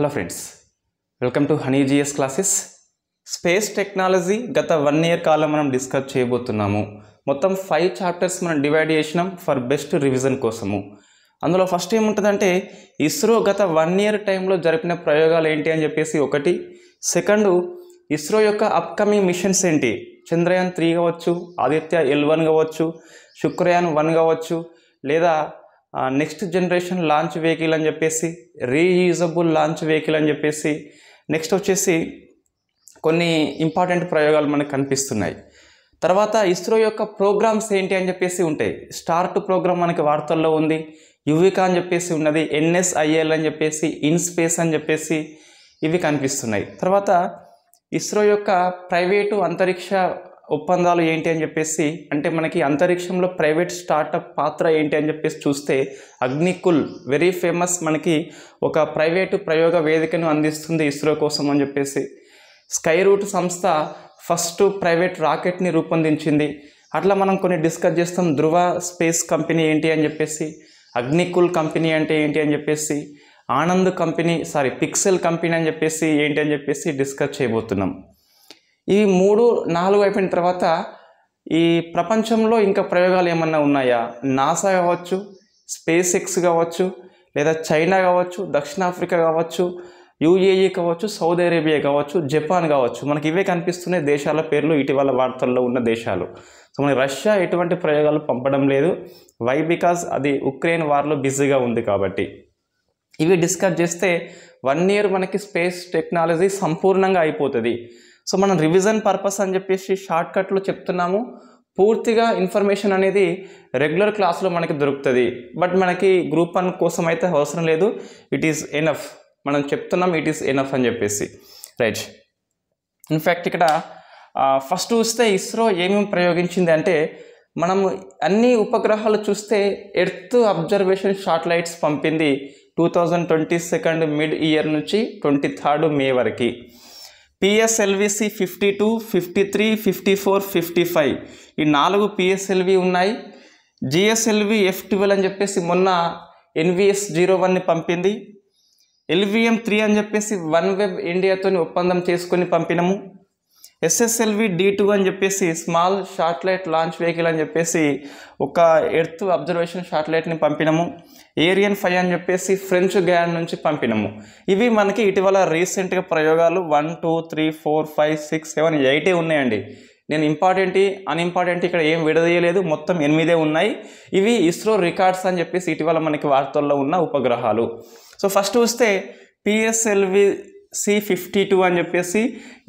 hello friends welcome to Honey GS classes space technology గత one year కాలం మనం discuss చేయబోతున్నాము మొత్తం ఫైవ్ చాప్టర్స్ మనం డివైడ్ చేసినాం ఫర్ బెస్ట్ రివిజన్ కోసము అందులో ఫస్ట్ ఏముంటుందంటే ఇస్రో గత వన్ ఇయర్ టైంలో జరిపిన ప్రయోగాలు ఏంటి అని చెప్పేసి ఒకటి సెకండ్ ఇస్రో యొక్క అప్కమింగ్ మిషన్స్ ఏంటి చంద్రయాన్ త్రీ కావచ్చు ఆదిత్య ఎల్ వన్ కావచ్చు శుక్రయాన్ వన్ కావచ్చు లేదా నెక్స్ట్ జనరేషన్ లాంచ్ వెహికల్ అని చెప్పేసి రీయూజబుల్ లాంచ్ వెహికల్ అని చెప్పేసి నెక్స్ట్ వచ్చేసి కొన్ని ఇంపార్టెంట్ ప్రయోగాలు మనకు కనిపిస్తున్నాయి తర్వాత ఇస్రో యొక్క ప్రోగ్రామ్స్ ఏంటి అని చెప్పేసి ఉంటాయి స్టార్ట్ ప్రోగ్రామ్ మనకి వార్తల్లో ఉంది యువికా అని చెప్పేసి ఉన్నది ఎన్ఎస్ఐఎల్ అని చెప్పేసి ఇన్స్పేస్ అని చెప్పేసి ఇవి కనిపిస్తున్నాయి తర్వాత ఇస్రో యొక్క ప్రైవేటు అంతరిక్ష ఒప్పందాలు ఏంటి అని చెప్పేసి అంటే మనకి అంతరిక్షంలో ప్రైవేట్ స్టార్టప్ పాత్ర ఏంటి అని చెప్పేసి చూస్తే అగ్నికుల్ వెరీ ఫేమస్ మనకి ఒక ప్రైవేటు ప్రయోగ వేదికను అందిస్తుంది ఇస్రో కోసం అని చెప్పేసి స్కై రూట్ సంస్థ ఫస్ట్ ప్రైవేట్ రాకెట్ని రూపొందించింది అట్లా మనం కొన్ని డిస్కస్ చేస్తాం ధృవ స్పేస్ కంపెనీ ఏంటి అని చెప్పేసి అగ్నికుల్ కంపెనీ అంటే ఏంటి అని చెప్పేసి Anand company sorry Pixxel company అని చెప్పేసి ఏంటి అని చెప్పేసి డిస్కస్ చేయబోతున్నాం ఈ మూడు నాలుగు అయిపోయిన తర్వాత ఈ ప్రపంచంలో ఇంకా ప్రయోగాలు ఏమన్నా ఉన్నాయా నాసా కావచ్చు స్పేస్ ఎక్స్ కావచ్చు లేదా చైనా కావచ్చు దక్షిణాఫ్రికా కావచ్చు యూఏఈ కావచ్చు సౌదీ అరేబియా కావచ్చు జపాన్ కావచ్చు మనకి ఇవే కనిపిస్తున్నాయి దేశాల పేర్లు ఇటీవల వార్తల్లో ఉన్న దేశాలు సో మన రష్యా ఎటువంటి ప్రయోగాలు పంపడం లేదు వై బికాజ్ అది ఉక్రెయిన్ వార్లో బిజీగా ఉంది కాబట్టి ఇవి డిస్కస్ చేస్తే వన్ ఇయర్ మనకి స్పేస్ టెక్నాలజీ సంపూర్ణంగా అయిపోతుంది సో మనం రివిజన్ పర్పస్ అని చెప్పేసి షార్ట్కట్లో చెప్తున్నాము పూర్తిగా ఇన్ఫర్మేషన్ అనేది రెగ్యులర్ క్లాస్లో మనకి దొరుకుతుంది బట్ మనకి గ్రూప్ వన్ కోసం అయితే అవసరం లేదు ఇట్ ఈస్ ఎనఫ్ మనం చెప్తున్నాం ఇట్ ఈస్ ఎనఫ్ అని చెప్పేసి రైట్ ఇన్ఫ్యాక్ట్ ఇక్కడ ఫస్ట్ చూస్తే ఇస్రో ఏమేమి ప్రయోగించింది అంటే మనం అన్ని ఉపగ్రహాలు చూస్తే ఎర్త్ అబ్జర్వేషన్ షాటిలైట్స్ పంపింది two thousand twenty second mid year నుంచి ట్వంటీ థర్డ్ మే వరకు PSLV C fifty two fifty three fifty four fifty five ఈ నాలుగు పిఎస్ఎల్వి ఉన్నాయి జిఎస్ఎల్వి ఎఫ్ ట్వెల్వ్ అని చెప్పేసి మొన్న ఎన్విఎస్ జీరో వన్ని పంపింది ఎల్విఎం త్రీ అని చెప్పేసి వన్ వెబ్ ఇండియాతో ఒప్పందం చేసుకొని పంపినము ఎస్ఎస్ఎల్వి డి టూ అని చెప్పేసి స్మాల్ షార్ట్లైట్ లాంచ్ వెహికల్ అని చెప్పేసి ఒక ఎర్త్ అబ్జర్వేషన్ షార్ట్లైట్ని పంపినము ఏరియన్ ఫైవ్ అని చెప్పేసి ఫ్రెంచ్ గ్యాన్ నుంచి పంపినము ఇవి మనకి ఇటీవల రీసెంట్గా ప్రయోగాలు one two three four five six seven ఎయిటే ఉన్నాయండి నేను ఇంపార్టెంట్ అన్ఇంపార్టెంట్ ఇక్కడ ఏం విడదీయలేదు మొత్తం ఎనిమిదే ఉన్నాయి ఇవి ఇస్రో రికార్డ్స్ అని చెప్పేసి ఇటీవల మనకి వార్తల్లో ఉన్న ఉపగ్రహాలు సో ఫస్ట్ చూస్తే పిఎస్ఎల్వి సి ఫిఫ్టీ టూ అని చెప్పేసి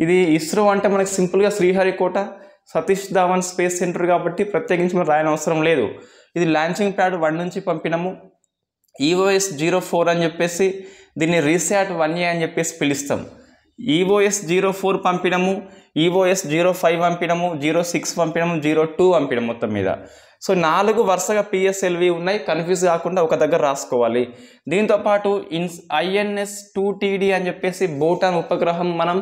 ఇది ఇస్రో అంటే మనకి సింపుల్గా శ్రీహరికోట సతీష్ ధావన్ స్పేస్ సెంటర్ కాబట్టి ప్రత్యేకించి మనం రాయని అవసరం లేదు ఇది లాంచింగ్ ప్యాడ్ వన్ నుంచి పంపినము ఈఓఎస్ e జీరో ఫోర్ అని చెప్పేసి దీన్ని రీసాట్ వన్ ఏ అని చెప్పేసి పిలుస్తాం ఈఓఎస్ e జీరో ఫోర్ పంపినము ఈఓఎస్ e జీరో ఫైవ్ పంపినము జీరో సిక్స్ పంపినము జీరో టూ పంపినం మొత్తం మీద సో నాలుగు వరుసగా పిఎస్ఎల్వి ఉన్నాయి కన్ఫ్యూజ్ కాకుండా ఒక దగ్గర రాసుకోవాలి దీంతోపాటు ఇన్స్ ఐఎన్ఎస్ టూ టీడీ అని చెప్పేసి భూటాన్ ఉపగ్రహం మనం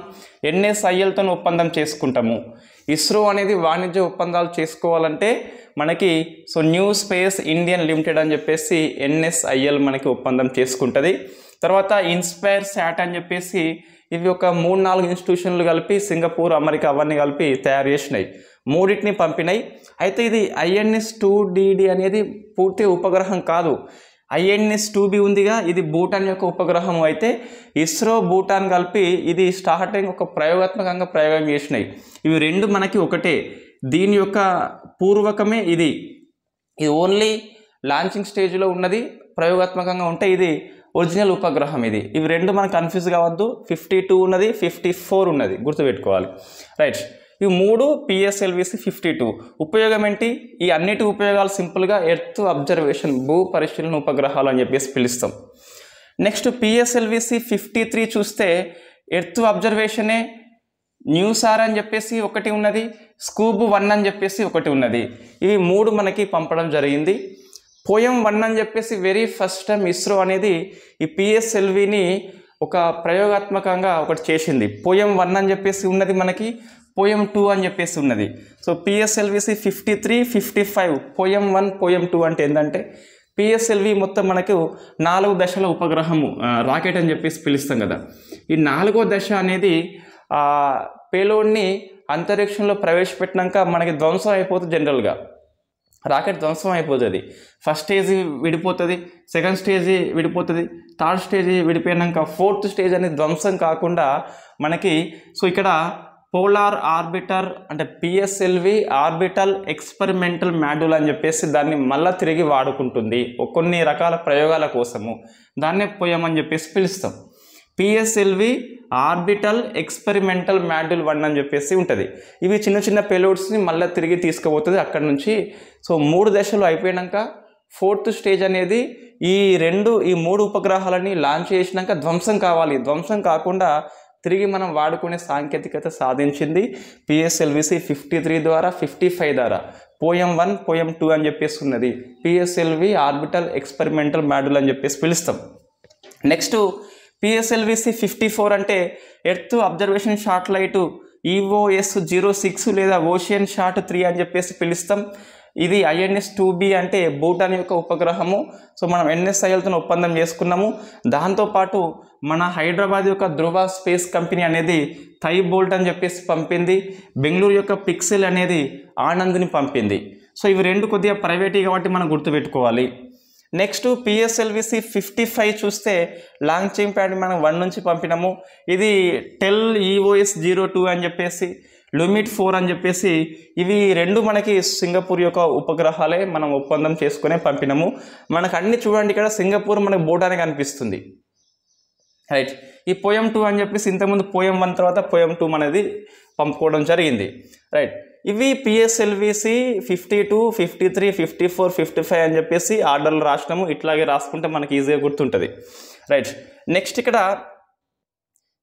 ఎన్ఎస్ఐఎల్తో ఒప్పందం చేసుకుంటాము ఇస్రో అనేది వాణిజ్య ఒప్పందాలు చేసుకోవాలంటే మనకి so New Space Indian Limited అని చెప్పేసి ఎన్ఎస్ఐఎల్ మనకి ఒప్పందం చేసుకుంటుంది తర్వాత ఇన్స్పైర్ శాట్ అని చెప్పేసి ఇవి ఒక మూడు నాలుగు ఇన్స్టిట్యూషన్లు కలిపి సింగపూర్ అమెరికా అవన్నీ కలిపి తయారు చేసినాయి మూడింటిని పంపినాయి అయితే ఇది ఐఎన్ఎస్ టూ డిడి అనేది పూర్తి ఉపగ్రహం కాదు ఐఎన్ఎస్ టూ బి ఉందిగా ఇది భూటాన్ యొక్క ఉపగ్రహం అయితే ఇస్రో భూటాన్ కలిపి ఇది స్టార్టింగ్ ఒక ప్రయోగాత్మకంగా ప్రయోగం చేసినాయి ఇవి రెండు మనకి ఒకటే దీని యొక్క పూర్వకమే ఇది ఇది ఓన్లీ లాంచింగ్ స్టేజ్లో ఉన్నది ప్రయోగాత్మకంగా ఉంటే ఇది ఒరిజినల్ ఉపగ్రహం ఇది ఇవి రెండు మనకు కన్ఫ్యూజ్ కావద్దు ఫిఫ్టీ టూ ఉన్నది ఫిఫ్టీ ఫోర్ ఉన్నది గుర్తుపెట్టుకోవాలి రైట్ ఇవి మూడు పిఎస్ఎల్విసి ఫిఫ్టీ టూ ఉపయోగం ఏంటి ఈ అన్నిటి ఉపయోగాలు సింపుల్గా ఎర్త్ అబ్జర్వేషన్ భూ పరిశీలన ఉపగ్రహాలు అని చెప్పేసి పిలుస్తాం నెక్స్ట్ పిఎస్ఎల్విసి ఫిఫ్టీ త్రీ చూస్తే ఎర్త్ అబ్జర్వేషనే న్యూసార్ అని చెప్పేసి ఒకటి ఉన్నది స్కూబ్ వన్ అని చెప్పేసి ఒకటి ఉన్నది ఇవి మూడు మనకి పంపడం జరిగింది పోయం వన్ అని చెప్పేసి వెరీ ఫస్ట్ టైం ఇస్రో అనేది ఈ పిఎస్ఎల్విని ఒక ప్రయోగాత్మకంగా ఒకటి చేసింది పోయం వన్ అని చెప్పేసి ఉన్నది మనకి పోయం టూ అని చెప్పేసి ఉన్నది so PSLV C fifty three fifty five POEM one POEM two అంటే ఏంటంటే పిఎస్ఎల్వి మొత్తం మనకు నాలుగు దశల ఉపగ్రహము రాకెట్ అని చెప్పేసి పిలుస్తాం కదా ఈ నాలుగో దశ అనేది పేలోడ్ని అంతరిక్షంలో ప్రవేశపెట్టినాక మనకి ధ్వంసం అయిపోతుంది జనరల్గా రాకెట్ ధ్వంసం అయిపోతుంది ఫస్ట్ స్టేజ్ విడిపోతుంది సెకండ్ స్టేజ్ విడిపోతుంది థర్డ్ స్టేజ్ విడిపోయినాక ఫోర్త్ స్టేజ్ అనేది ధ్వంసం కాకుండా మనకి సో ఇక్కడ పోలార్ ఆర్బిటర్ అంటే పిఎస్ఎల్వి ఆర్బిటల్ ఎక్స్పెరిమెంటల్ మాడ్యూల్ అని చెప్పేసి దాన్ని మళ్ళీ తిరిగి వాడుకుంటుంది కొన్ని రకాల ప్రయోగాల కోసము దాన్నే పోయామని చెప్పేసి పిలుస్తాం PSLV orbital experimental module one అని చెప్పేసి ఉంటుంది ఇవి చిన్న చిన్న పేలోడ్స్ని మళ్ళీ తిరిగి తీసుకుపోతుంది అక్కడ నుంచి సో మూడు దశలు అయిపోయాక ఫోర్త్ స్టేజ్ అనేది ఈ రెండు ఈ మూడు ఉపగ్రహాలని లాంచ్ చేసినాక ధ్వంసం కావాలి ధ్వంసం కాకుండా తిరిగి మనం వాడుకునే సాంకేతికత సాధించింది పిఎస్ఎల్విసి ఫిఫ్టీ త్రీ ద్వారా ఫిఫ్టీ ఫైవ్ ద్వారా పోయం వన్ పోయం టూ అని చెప్పేసి ఉన్నది పిఎస్ఎల్వి ఆర్బిటల్ ఎక్స్పెరిమెంటల్ మాడ్యూల్ అని చెప్పేసి పిలుస్తాం నెక్స్ట్ పిఎస్ఎల్విసి ఫిఫ్టీ ఫోర్ అంటే earth observation satellite EOS zero six లేదా ఓషియన్ షార్ట్ త్రీ అని చెప్పేసి పిలుస్తాం ఇది ఐఎన్ఎస్ టూ బి అంటే భూటాన్ యొక్క ఉపగ్రహము సో మనం ఎన్ఎస్ఐఎల్తో ఒప్పందం చేసుకున్నాము దాంతోపాటు మన హైదరాబాద్ యొక్క ధృవ స్పేస్ కంపెనీ అనేది థై బోల్ట్ అని చెప్పేసి పంపింది బెంగళూరు యొక్క పిక్సెల్ అనేది ఆనంద్ని పంపింది సో ఇవి రెండు కొద్దిగా ప్రైవేటీ కాబట్టి మనం గుర్తుపెట్టుకోవాలి నెక్స్ట్ పిఎస్ఎల్విసి ఫిఫ్టీ ఫైవ్ చూస్తే లాంచింగ్ ప్యాడ్ మనం వన్ నుంచి పంపినాము ఇది టెల్ ఈఓఎస్ జీరో టూ అని చెప్పేసి లుమిట్ ఫోర్ అని చెప్పేసి ఇవి రెండు మనకి సింగపూర్ యొక్క ఉపగ్రహాలే మనం ఒప్పందం చేసుకునే పంపినము మనకు అన్ని చూడండి ఇక్కడ సింగపూర్ మనకు బూటానే కనిపిస్తుంది రైట్ ఈ పోయం టూ అని చెప్పేసి ఇంతకుముందు పోయం వన్ తర్వాత పోయం టూ అనేది పంపుకోవడం జరిగింది రైట్ ఇవి PSLV C fifty two fifty three fifty four fifty five అని చెప్పేసి ఆర్డర్లు రాసినాము ఇట్లాగే రాసుకుంటే మనకి ఈజీగా గుర్తుంటుంది రైట్ నెక్స్ట్ ఇక్కడ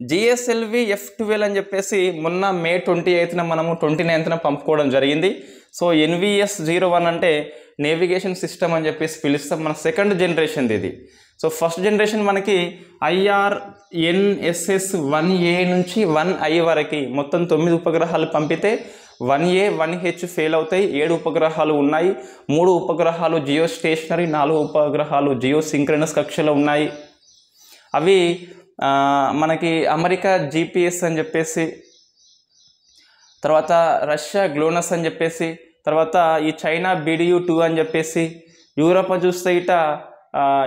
జిఎస్ఎల్వి ఎఫ్ ట్వెల్వ్ అని చెప్పేసి మొన్న మే ట్వంటీ ఎయిత్న మనము ట్వంటీ నైన్త్న పంపుకోవడం జరిగింది సో ఎన్విఎస్ జీరో వన్ అంటే నేవిగేషన్ సిస్టమ్ అని చెప్పేసి పిలుస్తాం మన సెకండ్ జనరేషన్ది ఇది సో ఫస్ట్ జనరేషన్ మనకి ఐఆర్ ఎన్ఎస్ఎస్ వన్ ఏ నుంచి వన్ ఐ వరకు మొత్తం తొమ్మిది ఉపగ్రహాలు పంపితే one A one H fail అవుతాయి ఏడు ఉపగ్రహాలు ఉన్నాయి మూడు ఉపగ్రహాలు జియో స్టేషనరీ నాలుగు ఉపగ్రహాలు జియో సింక్రనస్ కక్షలో ఉన్నాయి అవి మనకి అమెరికా జీపీఎస్ అని చెప్పేసి తర్వాత రష్యా గ్లోనస్ అని చెప్పేసి తర్వాత ఈ చైనా బీడియూ టూ అని చెప్పేసి యూరోప్ చూస్తే ఇట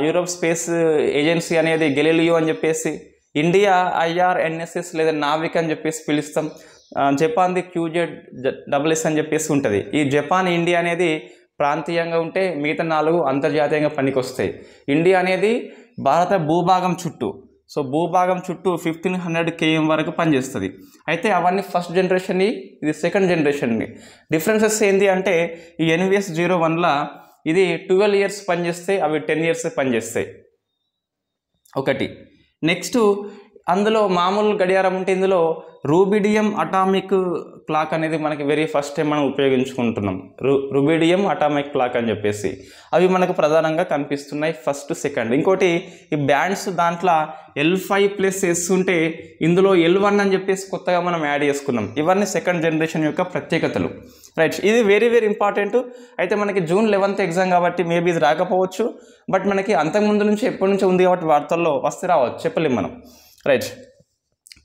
యూరోప్ స్పేస్ ఏజెన్సీ అనేది గెలీలియో అని చెప్పేసి ఇండియా ఐఆర్ఎన్ఎస్ఎస్ లేదా నావిక్ అని చెప్పేసి పిలుస్తాం జపాన్ది క్యూజెడ్ డబ్ల్యూఎస్ అని చెప్పేసి ఉంటుంది ఈ జపాన్ ఇండియా అనేది ప్రాంతీయంగా ఉంటే మిగతా నాలుగు అంతర్జాతీయంగా వస్తాయి ఇండియా అనేది భారత భూభాగం చుట్టూ సో భూభాగం చుట్టూ ఫిఫ్టీన్ హండ్రెడ్ కేఎం వరకు పనిచేస్తుంది అయితే అవన్నీ ఫస్ట్ జనరేషన్ని ఇది సెకండ్ జనరేషన్ని డిఫరెన్సెస్ ఏంటి అంటే ఈ ఎన్విఎస్ జీరో వన్లో ఇది ట్వెల్వ్ ఇయర్స్ పనిచేస్తే అవి టెన్ ఇయర్స్ పనిచేస్తాయి ఒకటి నెక్స్ట్ అందులో మామూలు గడియారం ఉంటే ఇందులో రూబిడియం అటామిక్ క్లాక్ అనేది మనకి వెరీ ఫస్ట్ టైం మనం ఉపయోగించుకుంటున్నాం రూ రుబిడియం అటామిక్ క్లాక్ అని చెప్పేసి అవి మనకు ప్రధానంగా కనిపిస్తున్నాయి ఫస్ట్ సెకండ్ ఇంకోటి ఈ బ్యాండ్స్ దాంట్లో ఎల్ ఫైవ్ ప్లస్ వేస్తుంటే ఇందులో ఎల్ వన్ అని చెప్పేసి కొత్తగా మనం యాడ్ చేసుకున్నాం ఇవన్నీ సెకండ్ జనరేషన్ యొక్క ప్రత్యేకతలు రైట్ ఇది వెరీ వెరీ ఇంపార్టెంట్ అయితే మనకి జూన్ లెవెన్త్ ఎగ్జామ్ కాబట్టి మేబీ ఇది రాకపోవచ్చు బట్ మనకి అంతకుముందు నుంచి ఎప్పటి నుంచి ఉంది కాబట్టి వార్తల్లో వస్తే రావచ్చు చెప్పలేము మనం రైట్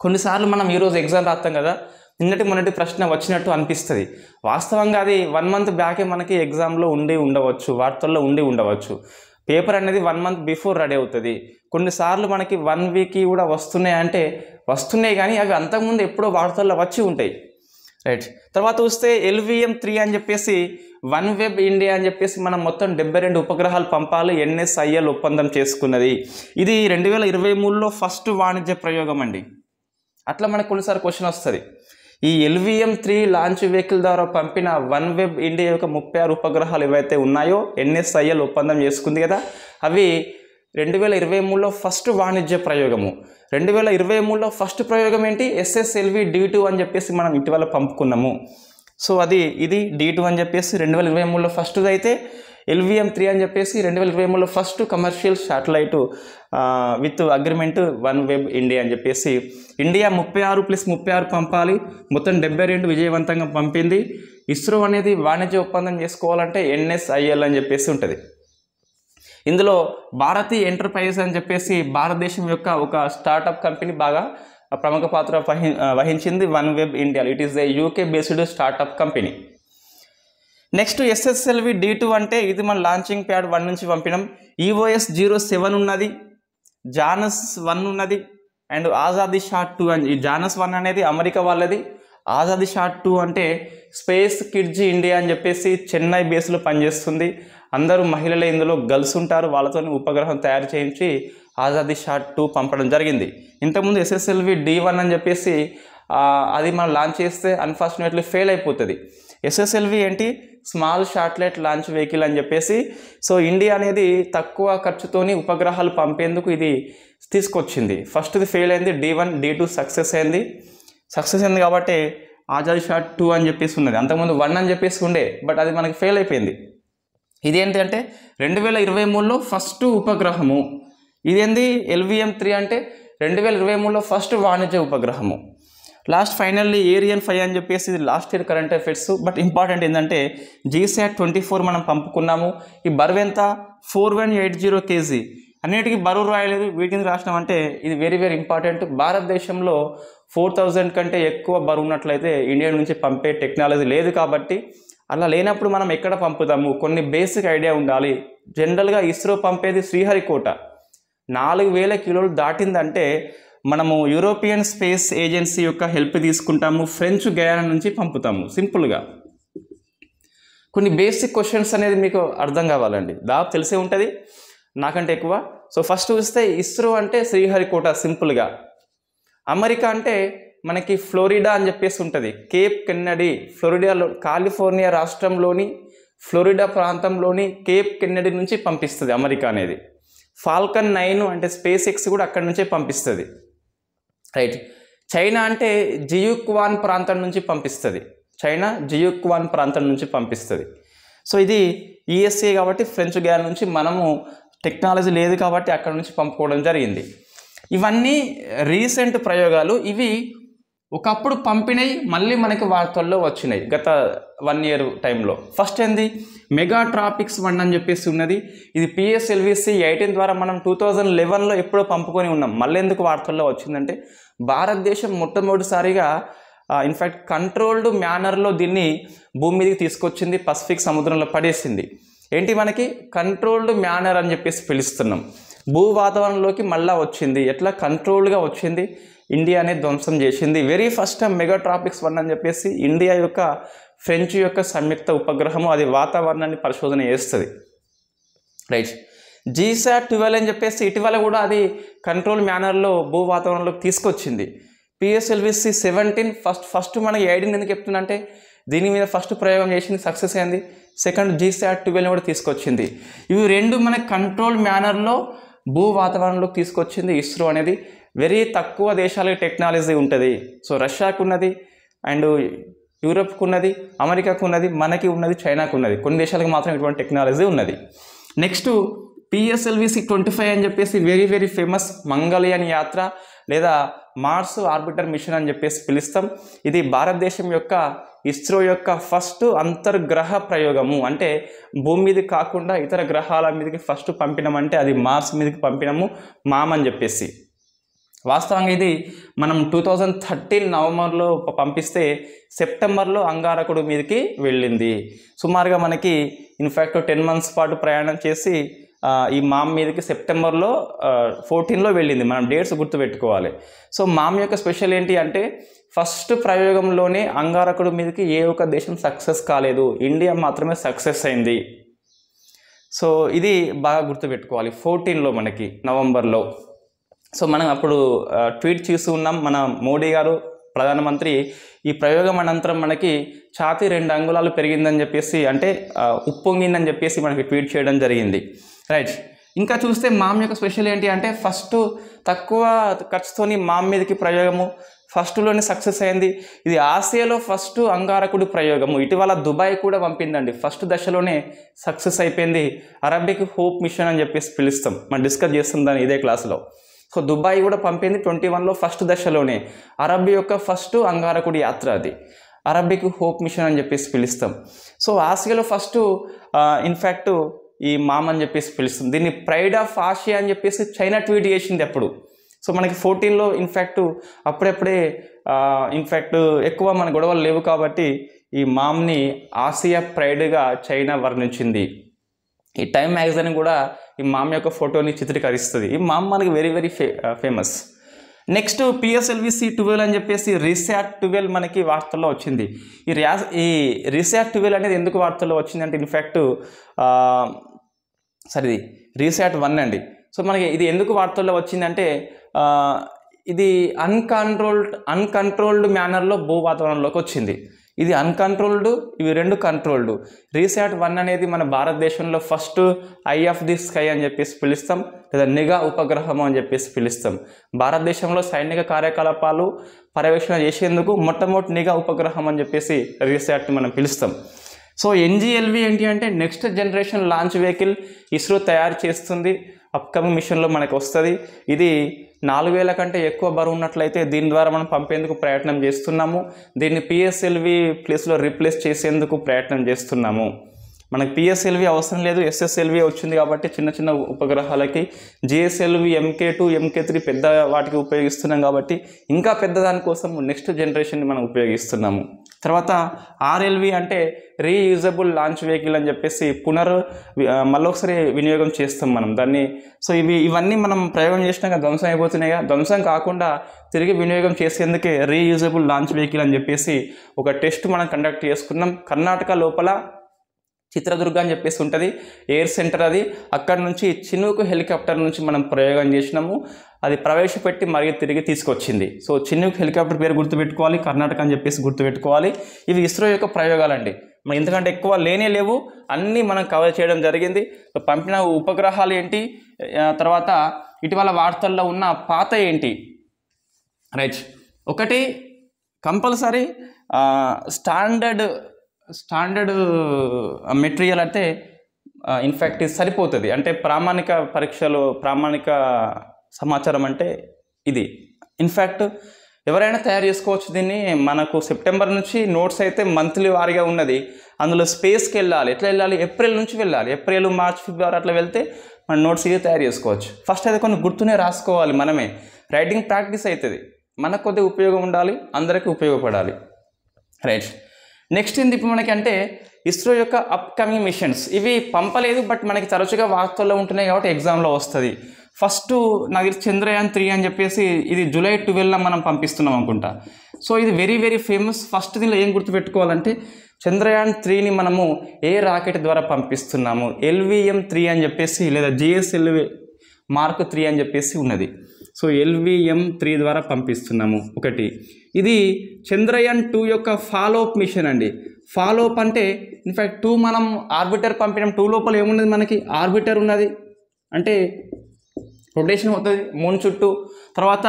కొన్నిసార్లు మనం ఈరోజు ఎగ్జామ్ రాస్తాం కదా నిన్నటి మొన్నటి ప్రశ్న వచ్చినట్టు అనిపిస్తుంది వాస్తవంగా అది వన్ మంత్ బ్యాకే మనకి ఎగ్జామ్లో ఉండి ఉండవచ్చు వార్తల్లో ఉండి ఉండవచ్చు పేపర్ అనేది వన్ మంత్ బిఫోర్ రెడీ అవుతుంది కొన్నిసార్లు మనకి వన్ వీక్కి కూడా వస్తున్నాయి అంటే వస్తున్నాయి కానీ అవి అంతకుముందు ఎప్పుడో వార్తల్లో వచ్చి ఉంటాయి రైట్ తర్వాత వస్తే ఎల్విఎం త్రీ అని చెప్పేసి వన్ వెబ్ ఇండియా అని చెప్పేసి మనం మొత్తం డెబ్బై రెండు ఉపగ్రహాలు పంపాలి ఎన్ఎస్ఐఎల్ ఒప్పందం చేసుకున్నది ఇది రెండు వేల ఇరవై మూడులో ఫస్ట్ వాణిజ్య ప్రయోగం అండి అట్లా మనకు కొన్నిసారి క్వశ్చన్ వస్తుంది ఈ ఎల్విఎం త్రీ లాంచ్ వెహికల్ ద్వారా పంపిన వన్ వెబ్ ఇండియా యొక్క ముప్పై ఆరు ఉపగ్రహాలు ఏవైతే ఉన్నాయో ఎన్ఎస్ఐఎల్ ఒప్పందం చేసుకుంది కదా అవి రెండు వేల ఇరవై మూడులో ఫస్ట్ వాణిజ్య ప్రయోగము రెండు వేల ఇరవై మూడులో ఫస్ట్ ప్రయోగం ఏంటి ఎస్ఎస్ఎల్వి డి టూ అని చెప్పేసి మనం ఇటీవల పంపుకున్నాము సో అది ఇది డీ టూ అని చెప్పేసి రెండు వేల ఇరవై మూడులో ఫస్ట్ది అయితే ఎల్విఎం త్రీ అని చెప్పేసి రెండు వేల ఇరవై మూడులో first commercial satellite with agreement OneWeb India అని చెప్పేసి ఇండియా ముప్పై ఆరు ప్లస్ ముప్పై ఆరు పంపాలి మొత్తం డెబ్బై రెండు విజయవంతంగా పంపింది ఇస్రో అనేది వాణిజ్య ఒప్పందం చేసుకోవాలంటే ఎన్ఎస్ఐఎల్ అని చెప్పేసి ఉంటుంది ఇందులో భారతీ ఎంటర్ప్రైజెస్ అని చెప్పేసి భారతదేశం యొక్క ఒక స్టార్టప్ కంపెనీ బాగా ప్రముఖ పాత్ర వహి వహించింది OneWeb India it is a UK based startup company next SSLV D two అంటే ఇది మన లాంచింగ్ ప్యాడ్ వన్ నుంచి పంపినాం ఈఓఎస్ జీరో సెవెన్ ఉన్నది జానస్ వన్ ఉన్నది అండ్ ఆజాది షాట్ టూ అని జానస్ వన్ అనేది అమెరికా వాళ్ళది ఆజాది షాట్ టూ అంటే స్పేస్ కిడ్జీ ఇండియా అని చెప్పేసి చెన్నై బేస్లో పనిచేస్తుంది అందరూ మహిళలే ఇందులో గర్ల్స్ ఉంటారు వాళ్ళతో ఉపగ్రహం తయారు చేయించి ఆజాదీ షాట్ టూ పంపడం జరిగింది ఇంతకుముందు ఎస్ఎస్ఎల్వి డి వన్ అని చెప్పేసి అది మనం లాంచ్ చేస్తే అన్ఫార్చునేట్లీ ఫెయిల్ అయిపోతుంది ఎస్ఎస్ఎల్వి ఏంటి స్మాల్ షాట్లెట్ లాంచ్ వెహికల్ అని చెప్పేసి సో ఇండియా అనేది తక్కువ ఖర్చుతోని ఉపగ్రహాలు పంపేందుకు ఇది తీసుకొచ్చింది ఫస్ట్ది ఫెయిల్ అయింది D one D two success అయింది సక్సెస్ అయింది కాబట్టి ఆజాదీ షాట్ టూ అని చెప్పేసి ఉన్నది అంతకుముందు వన్ అని చెప్పేసి ఉండే బట్ అది మనకి ఫెయిల్ అయిపోయింది అంటే రెండు వేల ఇరవై మూడులో ఫస్ట్ ఉపగ్రహము ఇదేంది ఎల్విఎం త్రీ అంటే రెండు వేల ఇరవై మూడులో ఫస్ట్ వాణిజ్య ఉపగ్రహము లాస్ట్ ఫైనల్లీ ఏరియన్ ఫైవ్ అని చెప్పేసి ఇది last year current affairs but important ఏంటంటే జీసాట్ ట్వంటీ ఫోర్ మనం పంపుకున్నాము ఈ బరువు ఎంత four one eight zero KG అన్నిటికీ బరువు రాయలేదు వీటిని రాసినామంటే ఇది వెరీ వెరీ ఇంపార్టెంట్ భారతదేశంలో ఫోర్ థౌజండ్ కంటే ఎక్కువ బరువు ఉన్నట్లయితే ఇండియా నుంచి పంపే టెక్నాలజీ లేదు కాబట్టి అలా లేనప్పుడు మనం ఎక్కడ పంపుతాము కొన్ని బేసిక్ ఐడియా ఉండాలి జనరల్గా ఇస్రో పంపేది శ్రీహరికోట నాలుగు వేల కిలోలు దాటిందంటే మనము యూరోపియన్ స్పేస్ ఏజెన్సీ యొక్క హెల్ప్ తీసుకుంటాము ఫ్రెంచ్ గయానా నుంచి పంపుతాము సింపుల్గా కొన్ని బేసిక్ క్వశ్చన్స్ అనేది మీకు అర్థం కావాలండి దాదాపు తెలిసే ఉంటుంది నాకంటే ఎక్కువ సో ఫస్ట్ చూస్తే ఇస్రో అంటే శ్రీహరికోట సింపుల్గా అమెరికా అంటే మనకి ఫ్లోరిడా అని చెప్పేసి ఉంటుంది కేప్ కెన్నడి ఫ్లోరిడాలో కాలిఫోర్నియా రాష్ట్రంలోని ఫ్లోరిడా ప్రాంతంలోని కేప్ కెన్నడి నుంచి పంపిస్తుంది అమెరికా అనేది ఫాల్కన్ నైన్ అంటే స్పేస్ ఎక్స్ కూడా అక్కడి నుంచే పంపిస్తుంది రైట్ చైనా అంటే జియుక్వాన్ ప్రాంతం నుంచి పంపిస్తుంది చైనా జియుక్వాన్ ప్రాంతం నుంచి పంపిస్తుంది సో ఇది ఈఎస్ఏ కాబట్టి ఫ్రెంచ్ గ్యాన్ నుంచి మనము టెక్నాలజీ లేదు కాబట్టి అక్కడ నుంచి పంపుకోవడం జరిగింది ఇవన్నీ రీసెంట్ ప్రయోగాలు ఇవి ఒకప్పుడు పంపిణీ మళ్ళీ మనకి వార్తల్లో వచ్చినాయి గత వన్ ఇయర్ టైంలో ఫస్ట్ ఏంది మెగా ట్రాపిక్స్ వన్ అని చెప్పేసి ఉన్నది ఇది పిఎస్ఎల్విసి ఎయిటీన్ ద్వారా మనం టూ థౌజండ్ లెవెన్లో ఎప్పుడో పంపుకొని ఉన్నాం మళ్ళీ ఎందుకు వార్తల్లో వచ్చిందంటే భారతదేశం మొట్టమొదటిసారిగా ఇన్ఫ్యాక్ట్ కంట్రోల్డ్ మ్యానర్లో దీన్ని భూమి మీదకి తీసుకొచ్చింది పసిఫిక్ సముద్రంలో పడేసింది ఏంటి మనకి కంట్రోల్డ్ మ్యానర్ అని చెప్పేసి పిలుస్తున్నాం భూ వాతావరణంలోకి మళ్ళా వచ్చింది ఎట్లా కంట్రోల్డ్గా వచ్చింది ఇండియానే ధ్వంసం చేసింది very first time Megha Tropiques one అని చెప్పేసి ఇండియా యొక్క ఫ్రెంచ్ యొక్క సంయుక్త ఉపగ్రహము అది వాతావరణాన్ని పరిశోధన చేస్తుంది రైట్ జీసాట్ ట్వెల్వ్ అని చెప్పేసి ఇటీవల కూడా అది కంట్రోల్ మేనర్లో భూ వాతావరణంలోకి తీసుకొచ్చింది సి సెవెంటీన్ ఫస్ట్ ఫస్ట్ మన ఎయిటీన్ ఎందుకు చెప్తుందంటే అంటే దీని మీద ఫస్ట్ ప్రయోగం చేసింది సక్సెస్ అయింది సెకండ్ జీసాట్ ట్వెల్వ్ని కూడా తీసుకొచ్చింది ఇవి రెండు మన కంట్రోల్ మేనర్లో భూ వాతావరణంలోకి తీసుకొచ్చింది ఇస్రో అనేది వెరీ తక్కువ దేశాలకి టెక్నాలజీ ఉంటుంది సో రష్యాకు ఉన్నది అండ్ యూరప్కు ఉన్నది అమెరికాకు ఉన్నది మనకి ఉన్నది చైనాకు ఉన్నది కొన్ని దేశాలకు మాత్రం ఇటువంటి టెక్నాలజీ ఉన్నది నెక్స్ట్ పిఎస్ఎల్విసి ట్వంటీ ఫైవ్ అని చెప్పేసి వెరీ వెరీ ఫేమస్ మంగళయాన్ యాత్ర లేదా మార్స్ ఆర్బిటర్ మిషన్ అని చెప్పేసి పిలుస్తాం ఇది భారతదేశం యొక్క ఇస్రో యొక్క ఫస్ట్ అంతర్గ్రహ ప్రయోగము అంటే భూమి మీది కాకుండా ఇతర గ్రహాల మీదకి ఫస్ట్ పంపినామంటే అది మార్స్ మీదకి పంపినాము మామని చెప్పేసి వాస్తవంగా ఇది మనం టూ థౌజండ్ థర్టీన్ నవంబర్లో పంపిస్తే సెప్టెంబర్లో అంగారకుడు మీదకి వెళ్ళింది సుమారుగా మనకి ఇన్ఫ్యాక్ట్ టెన్ మంత్స్ పాటు ప్రయాణం చేసి ఈ మామ్ మీదకి సెప్టెంబర్లో ఫోర్టీన్లో వెళ్ళింది మనం డేట్స్ గుర్తుపెట్టుకోవాలి సో మామ్ యొక్క స్పెషల్ ఏంటి అంటే ఫస్ట్ ప్రయోగంలోనే అంగారకుడు మీదకి ఏ ఒక దేశం సక్సెస్ కాలేదు ఇండియా మాత్రమే సక్సెస్ అయింది సో ఇది బాగా గుర్తుపెట్టుకోవాలి ఫోర్టీన్లో మనకి నవంబర్లో సో మనం అప్పుడు ట్వీట్ చేస్తూ ఉన్నాం మన మోడీ గారు ప్రధానమంత్రి ఈ ప్రయోగం అనంతరం మనకి ఛాతీ రెండు అంగుళాలు పెరిగిందని చెప్పేసి అంటే ఉప్పొంగిందని చెప్పేసి మనకి ట్వీట్ చేయడం జరిగింది రైట్ ఇంకా చూస్తే మామ్ యొక్క స్పెషల్ ఏంటి అంటే ఫస్ట్ తక్కువ ఖర్చుతోని మామ్ మీదకి ప్రయోగము ఫస్ట్లోనే సక్సెస్ అయింది ఇది ఆసియాలో ఫస్ట్ అంగారకుడు ప్రయోగము ఇటీవల దుబాయ్ కూడా పంపిందండి ఫస్ట్ దశలోనే సక్సెస్ అయిపోయింది అరబిక్ హోప్ మిషన్ అని చెప్పేసి పిలుస్తాం మనం డిస్కస్ చేస్తుందని ఇదే క్లాసులో సో దుబాయ్ కూడా పంపింది ట్వంటీ వన్లో ఫస్ట్ దశలోనే అరబ్బీ యొక్క ఫస్ట్ అంగారకుడి యాత్ర అది అరబ్బిక్ హోప్ మిషన్ అని చెప్పేసి పిలుస్తాం సో ఆసియాలో ఫస్ట్ ఇన్ఫ్యాక్ట్ ఈ మామ్ అని చెప్పేసి పిలుస్తాం దీన్ని ప్రైడ్ ఆఫ్ ఆసియా అని చెప్పేసి చైనా ట్వీట్ చేసింది అప్పుడు సో మనకి ఫోర్టీన్లో ఇన్ఫ్యాక్ట్ అప్పుడప్పుడే ఇన్ఫ్యాక్ట్ ఎక్కువ మన గొడవలు లేవు కాబట్టి ఈ మామ్ని ఆసియా ప్రైడ్గా చైనా వర్ణించింది ఈ టైం మ్యాగజైన్ కూడా ఈ మామ యొక్క ఫోటోని చిత్రీకరిస్తుంది ఈ మామ మనకి very very fa famous next PSLV C twelve అని చెప్పేసి రీసాట్ ట్వెల్వ్ మనకి వార్తల్లో వచ్చింది ఈ రియాస్ ఈ రీసాట్ ట్వెల్వ్ అనేది ఎందుకు వార్తల్లో వచ్చింది అంటే ఇన్ఫ్యాక్ట్ సరే రీసాట్ వన్ అండి సో మనకి ఇది ఎందుకు వార్తల్లో వచ్చిందంటే ఇది అన్కంట్రోల్డ్ అన్కంట్రోల్డ్ మేనర్లో భూ వాతావరణంలోకి వచ్చింది ఇది అన్కంట్రోల్డ్ ఇవి రెండు కంట్రోల్డ్ రీసాట్ వన్ అనేది మన భారతదేశంలో first eye of the sky అని చెప్పేసి పిలుస్తాం లేదా నిఘా ఉపగ్రహం అని చెప్పేసి పిలుస్తాం భారతదేశంలో సైనిక కార్యకలాపాలు పర్యవేక్షణ చేసేందుకు మొట్టమొదటి నిఘా ఉపగ్రహం అని చెప్పేసి రీసాట్ని మనం పిలుస్తాం సో ఎన్జిఎల్వి ఏంటి అంటే next generation launch vehicle ISRO తయారు చేస్తుంది అప్కమింగ్ మిషన్లో మనకు వస్తుంది ఇది నాలుగు వేల కంటే ఎక్కువ బరువు ఉన్నట్లయితే దీని ద్వారా మనం పంపేందుకు ప్రయత్నం చేస్తున్నాము దీన్ని పిఎస్ఎల్వి ప్లేస్లో రీప్లేస్ చేసేందుకు ప్రయత్నం చేస్తున్నాము మనకు పిఎస్ఎల్వి అవసరం లేదు ఎస్ఎస్ఎల్వి వచ్చింది కాబట్టి చిన్న చిన్న ఉపగ్రహాలకి GSLV MK two MK three పెద్ద వాటికి ఉపయోగిస్తున్నాం కాబట్టి ఇంకా పెద్ద దానికోసం నెక్స్ట్ జనరేషన్ని మనం ఉపయోగిస్తున్నాము తర్వాత ఆర్ఎల్వి అంటే రీయూజబుల్ లాంచ్ వెహికల్ అని చెప్పేసి పునర్ మళ్ళొకసారి వినియోగం చేస్తాం మనం దాన్ని సో ఇవి ఇవన్నీ మనం ప్రయోగం చేసినాక ధ్వంసం కదా ధ్వంసం కాకుండా తిరిగి వినియోగం చేసేందుకే రీయూజబుల్ లాంచ్ వెహికల్ అని చెప్పేసి ఒక టెస్ట్ మనం కండక్ట్ చేసుకున్నాం కర్ణాటక లోపల చిత్రదుర్గ అని చెప్పేసి ఉంటుంది ఎయిర్ సెంటర్ అది అక్కడ నుంచి చినుకు హెలికాప్టర్ నుంచి మనం ప్రయోగం చేసినాము అది ప్రవేశపెట్టి మరీ తిరిగి తీసుకొచ్చింది సో చిన్నుకు హెలికాప్టర్ పేరు గుర్తుపెట్టుకోవాలి కర్ణాటక అని చెప్పేసి గుర్తుపెట్టుకోవాలి ఇవి ఇస్రో యొక్క ప్రయోగాలండి మనం ఎందుకంటే ఎక్కువ లేనే లేవు అన్నీ మనం కవర్ చేయడం జరిగింది పంపిన ఉపగ్రహాలు ఏంటి తర్వాత ఇటీవల వార్తల్లో ఉన్న పాత ఏంటి రైట్ ఒకటి కంపల్సరీ స్టాండర్డ్ స్టాండర్డ్ మెటీరియల్ అయితే ఇన్ఫ్యాక్ట్ సరిపోతుంది అంటే ప్రామాణిక పరీక్షలు ప్రామాణిక సమాచారం అంటే ఇది ఇన్ఫ్యాక్ట్ ఎవరైనా తయారు చేసుకోవచ్చు దీన్ని మనకు సెప్టెంబర్ నుంచి నోట్స్ అయితే మంత్లీ వారీగా ఉన్నది అందులో స్పేస్కి వెళ్ళాలి ఎట్లా వెళ్ళాలి ఏప్రిల్ నుంచి వెళ్ళాలి ఏప్రిల్ మార్చ్ ఫిబ్రవరి అట్లా వెళ్తే మన నోట్స్ ఇది తయారు చేసుకోవచ్చు ఫస్ట్ అయితే కొన్ని గుర్తునే రాసుకోవాలి మనమే రైటింగ్ ప్రాక్టీస్ అవుతుంది మనకు కొద్దిగా ఉపయోగం ఉండాలి అందరికీ ఉపయోగపడాలి రైట్ నెక్స్ట్ ఏంది ఇప్పుడు మనకి అంటే ఇస్రో యొక్క అప్కమింగ్ మిషన్స్ ఇవి పంపలేదు బట్ మనకి తరచుగా వార్తల్లో ఉంటున్నాయి కాబట్టి ఎగ్జామ్లో వస్తుంది ఫస్ట్ నాకు చంద్రయాన్ త్రీ అని చెప్పేసి ఇది జూలై ట్వెల్వ్లో మనం పంపిస్తున్నాం అనుకుంటా సో ఇది వెరీ వెరీ ఫేమస్ ఫస్ట్ దీనిలో ఏం గుర్తుపెట్టుకోవాలంటే చంద్రయాన్ త్రీని మనము ఏ రాకెట్ ద్వారా పంపిస్తున్నాము ఎల్విఎం త్రీ అని చెప్పేసి లేదా జిఎస్ఎల్వి మార్క్ త్రీ అని చెప్పేసి ఉన్నది సో ఎల్విఎం త్రీ ద్వారా పంపిస్తున్నాము ఒకటి ఇది చంద్రయాన్ టూ యొక్క ఫాలోఅప్ మిషన్ అండి ఫాలోఅప్ అంటే ఇన్ఫ్యాక్ట్ టూ మనం ఆర్బిటర్ పంపినాం టూ లోపల ఏమున్నది మనకి ఆర్బిటర్ ఉన్నది అంటే రొటేషన్ అవుతుంది మూన్ చుట్టూ తర్వాత